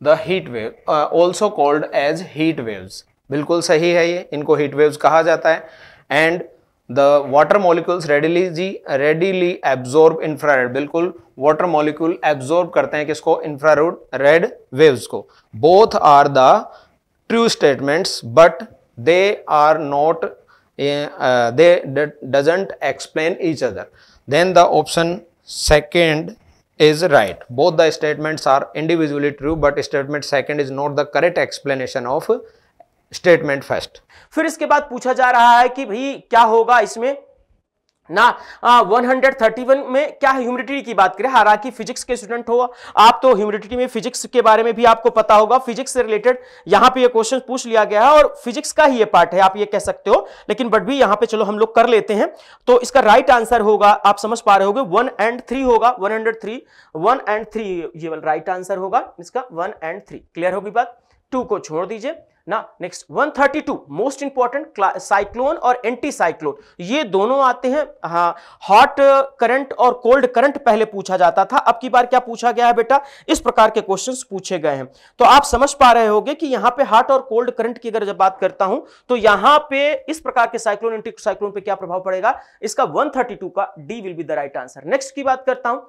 S5: the heat wave also cold as heat waves बिल्कुल सही है ये इनको heat waves कहा जाता है and the water molecules readily जी readily absorb infrared बिल्कुल वाटर मॉलिक्यूल एब्जॉर्ब करते हैं किसको इंफ्रारेड रेड वेव्स को both are the true statements but they are not they doesn't explain each other then the option second is right both the statements are individually true but statement second is not the correct explanation of statement first
S3: फिर इसके बाद पूछा जा रहा है कि भाई क्या होगा इसमें ना आ, 131 में क्या है ह्यूमिडिटी की बात करें हालांकि फिजिक्स के स्टूडेंट हो आप तो ह्यूमिडिटी में फिजिक्स के बारे में भी आपको पता होगा फिजिक्स से रिलेटेड यहां पे ये क्वेश्चन पूछ लिया गया है और फिजिक्स का ही ये पार्ट है आप ये कह सकते हो लेकिन बट भी यहां पे चलो हम लोग कर लेते हैं तो इसका राइट आंसर होगा आप समझ पा रहे हो गए एंड थ्री होगा one hundred three one and three ये राइट आंसर होगा इसका वन एंड थ्री क्लियर होगी बात टू को छोड़ दीजिए ना next 132 thirty two most important cyclone और एंटी साइक्लोन ये दोनों आते हैं हॉट हाँ, करंट और कोल्ड करंट पहले पूछा जाता था अब की बार क्या पूछा गया है बेटा इस प्रकार के क्वेश्चन पूछे गए हैं तो आप समझ पा रहे होंगे कि यहां पे हॉट और कोल्ड करंट की अगर जब बात करता हूं तो यहां पे इस प्रकार के साइक्लोन एंटी साइक्लोन पे क्या प्रभाव पड़ेगा इसका वन का D will be the right answer next की बात करता हूं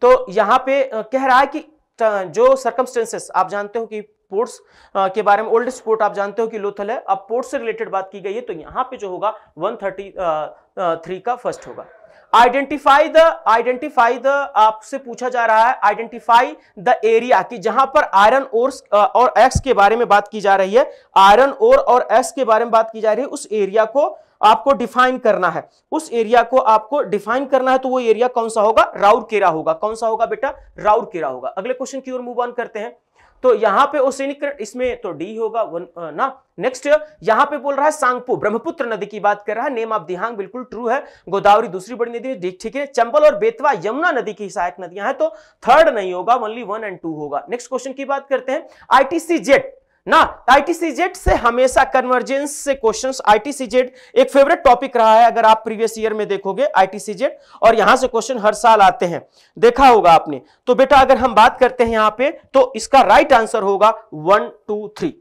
S3: तो यहां पर कह रहा है कि जो सर्कमस्टेंसेस आप जानते हो कि पोर्ट्स uh, के बारे में ओल्डेस्ट पोर्ट आप जानते हो कि लोथल है अब पोर्ट से रिलेटेड बात की गई है तो यहां पे जो होगा 133 uh, uh, का फर्स्ट होगा आइडेंटिफाई द आइडेंटिफाई द आपसे पूछा जा रहा है आइडेंटिफाई द एरिया कि जहां पर आयरन ओर और एक्स के बारे में बात की जा रही है आयरन ओर और एक्स के बारे में बात की जा रही है उस एरिया को आपको डिफाइन करना है उस एरिया को आपको डिफाइन करना है तो वो एरिया कौन सा होगा राउर केरा होगा कौन सा होगा बेटा राउर केरा होगा अगले क्वेश्चन की ओर मूव ऑन करते हैं तो यहां पे ओसेनिक इसमें तो डी होगा वन, ना नेक्स्ट यहां पे बोल रहा है सांगपो ब्रह्मपुत्र नदी की बात कर रहा है नेम ऑफ दिहांग बिल्कुल ट्रू है गोदावरी दूसरी बड़ी नदी है ठीक है चंबल और बेतवा यमुना नदी की सहायक नदियां हैं तो थर्ड नहीं होगा ओनली वन एंड टू होगा नेक्स्ट क्वेश्चन की बात करते हैं आईटीसी जेट ना आईटीसीजेड से हमेशा कन्वर्जेंस से क्वेश्चंस आईटीसीजेड एक फेवरेट टॉपिक रहा है अगर आप प्रीवियस ईयर में देखोगे आईटीसीजेड और यहां से क्वेश्चन हर साल आते हैं देखा होगा आपने तो बेटा अगर हम बात करते हैं यहां पे तो इसका राइट आंसर होगा वन टू थ्री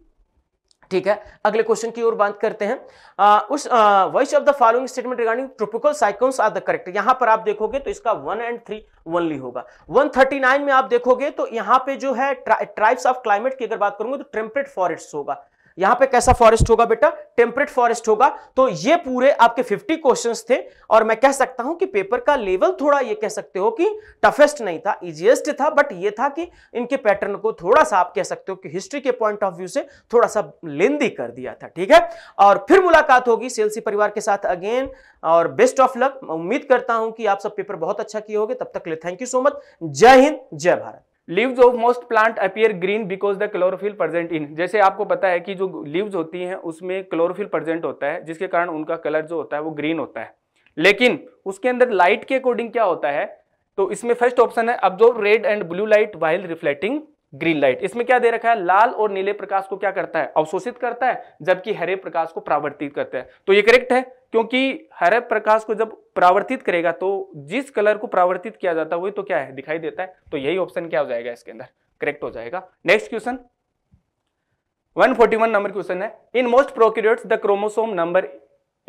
S3: ठीक है अगले क्वेश्चन की ओर बात करते हैं आ, उस voice of the following statement regarding tropical cyclones are the correct यहां पर आप देखोगे तो इसका वन एंड थ्री वनली होगा 139 में आप देखोगे तो यहां पे जो है ट्राइब्स ऑफ क्लाइमेट की अगर बात करूंगा तो टेम्परेट फॉरेस्ट होगा यहां पे कैसा फॉरेस्ट होगा बेटा टेम्परेट फॉरेस्ट होगा तो ये पूरे आपके 50 क्वेश्चंस थे और मैं कह सकता हूं कि पेपर का लेवल थोड़ा ये कह सकते हो कि टफेस्ट नहीं था इजिएस्ट था बट ये था कि इनके पैटर्न को थोड़ा सा आप कह सकते हो कि हिस्ट्री के पॉइंट ऑफ व्यू से थोड़ा सा लेंदी कर दिया था ठीक है और फिर मुलाकात होगी सेल्सी परिवार के साथ अगेन और बेस्ट ऑफ लक
S6: उम्मीद करता हूं कि आप सब पेपर बहुत अच्छा किए होगे तब तक ले thank you so much Jai Hind Jai Bharat leaves of most plant appear green because the chlorophyll present in जैसे आपको पता है कि जो लीव्स होती हैं उसमें क्लोरोफिल प्रेजेंट होता है जिसके कारण उनका कलर जो होता है वो ग्रीन होता है लेकिन उसके अंदर लाइट के अकॉर्डिंग क्या होता है तो इसमें फर्स्ट ऑप्शन है जो red and blue light while reflecting green light इसमें क्या दे रखा है लाल और नीले प्रकाश को क्या करता है अवशोषित करता है जबकि हरे प्रकाश को प्रावर्तित करता है तो ये करेक्ट है क्योंकि हरे प्रकाश को जब प्रावर्तित करेगा तो जिस कलर को प्रावर्तित किया जाता है वही तो क्या है दिखाई देता है तो यही ऑप्शन क्या हो जाएगा इसके अंदर करेक्ट हो जाएगा नेक्स्ट क्वेश्चन 141 नंबर क्वेश्चन है in most prokaryotes the chromosome number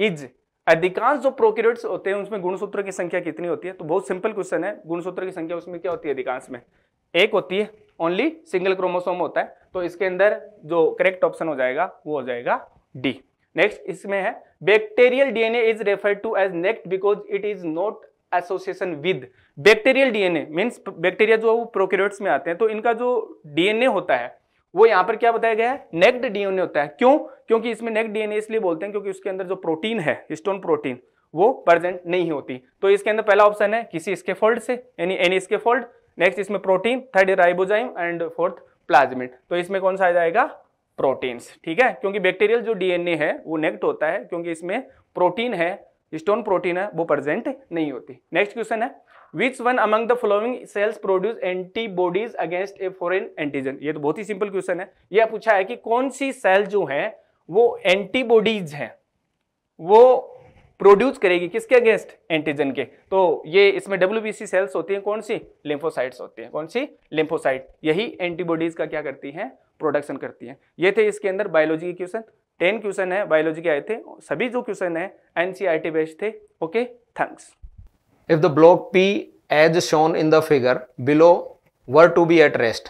S6: is अधिकांश जो प्रोक्यूरियोट्स होते हैं उसमें गुणसूत्र की संख्या कितनी होती है तो बहुत सिंपल क्वेश्चन है गुणसूत्र की संख्या उसमें क्या होती है अधिकांश में एक होती है ओनली सिंगल क्रोमोसोम होता है तो इसके अंदर जो करेक्ट ऑप्शन हो जाएगा वो हो जाएगा डी नेक्स्ट इसमें है bacterial DNA is referred to as naked because it is not association with bacterial DNA means bacteria जो वो में आते हैं तो इनका जो डीएनए होता है वो यहाँ पर क्या बताया गया है नेक्ड डीएनए होता है क्यों क्योंकि इसमें नेक्ड डीएनए इसलिए बोलते हैं क्योंकि उसके अंदर जो प्रोटीन है स्टोन प्रोटीन वो प्रेजेंट नहीं होती तो इसके अंदर पहला ऑप्शन है किसी इसके फोल्ड से यानी एनी इसके फोल्ड नेक्स्ट इसमें protein third ribozyme and fourth plasmid तो इसमें कौन सा आ जाएगा प्रोटीन्स ठीक है क्योंकि बैक्टीरियल जो डीएनए है वो नेक्ट होता है क्योंकि इसमें प्रोटीन है स्टोन प्रोटीन है वो प्रेजेंट नहीं होती नेक्स्ट क्वेश्चन है which one among the following cells produce antibodies against a foreign antigen ये तो बहुत ही सिंपल क्वेश्चन है यह पूछा है कि कौन सी सेल जो है वो एंटीबॉडीज है वो प्रोड्यूस करेगी किसके अगेंस्ट एंटीजन के तो ये इसमें डब्ल्यू सेल्स होती हैं कौन सी लिम्फोसाइट्स होती हैं कौन सी लिम्फोसाइट यही एंटीबॉडीज का क्या करती हैं प्रोडक्शन करती हैं ये थे इसके अंदर बायोलॉजी के क्वेश्चन टेन क्वेश्चन है बायोलॉजी के आए थे सभी जो क्वेश्चन है एनसीईआरटी बेस्ड थे okay thanks
S5: if the block P as shown in the figure below were to be at rest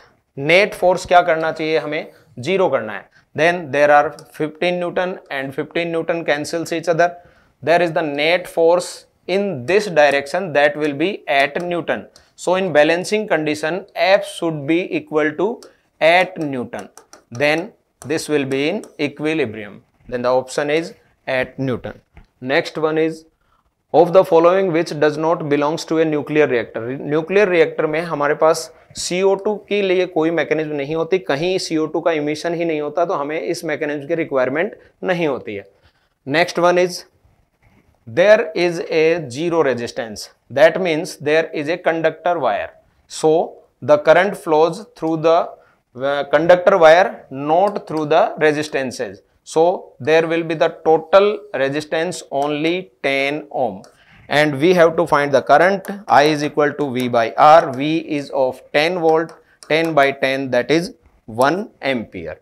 S5: net force क्या करना चाहिए हमें जीरो करना है then there are 15 newton and 15 newton cancels each other there is the net force in this direction that will be at Newton. So in balancing condition F should be equal to at Newton. Then this will be in equilibrium. Then the option is at Newton. Next one is of the following which does not belongs to a nuclear reactor nuclear reactor mein hamare paas co2 ke liye koi mechanism nahi hoti kahin co2 ka emission hi nahi hota to hame is mechanism ki requirement nahi hoti hai next one is there is a zero resistance. That means there is a conductor wire. So, the current flows through the uh, conductor wire not through the resistances. So, there will be the total resistance only 10 ohm and we have to find the current I is equal to V by R. V is of 10 volt 10 by 10 that is 1 ampere.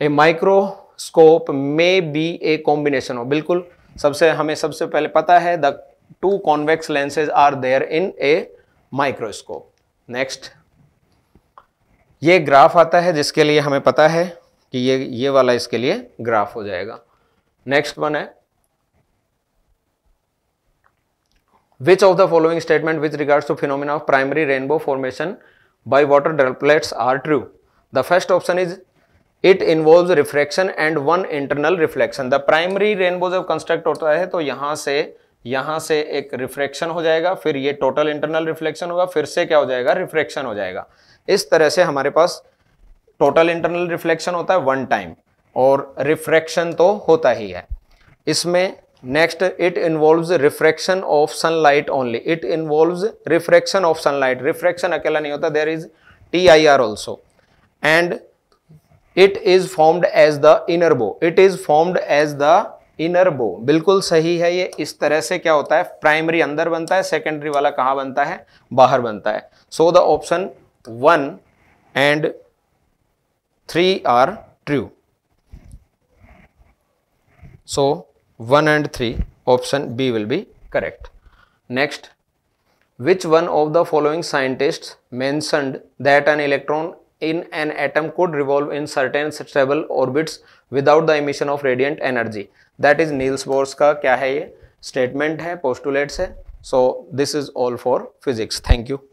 S5: A microscope may be a combination of सबसे हमें सबसे पहले पता है the two convex lenses are there in a microscope next ये graph आता है जिसके लिए हमें पता है कि ये ये वाला इसके लिए ग्राफ हो जाएगा नेक्स्ट वन है which of the following statement with regards to phenomena of primary rainbow formation by water droplets are true the first option is it involve refraction and one internal reflection the primary rainbow जब construct होता है तो यहाँ से यहाँ से एक refraction हो जाएगा फिर ये टोटल इंटरनल रिफ्लेक्शन होगा फिर से क्या हो जाएगा रिफ्रैक्शन हो जाएगा इस तरह से हमारे पास टोटल इंटरनल रिफ्लेक्शन होता है वन टाइम और रिफ्रैक्शन तो होता ही है इसमें next it involve refraction of sunlight only it involve refraction of sunlight refraction अकेला नहीं होता there is T I R also and it is formed as the inner bow it is formed as the inner bow बिल्कुल सही है ये इस तरह से क्या होता है प्राइमरी अंदर बनता है सेकेंडरी वाला कहां बनता है बाहर बनता है so the option one and three are true so one and three option B will be correct next which one of the following scientist mentioned that an electron in an atom could revolve in certain stable orbits without the emission of radiant energy that is Niels Bohr's का क्या है ये statement है postulates है so this is all for physics thank you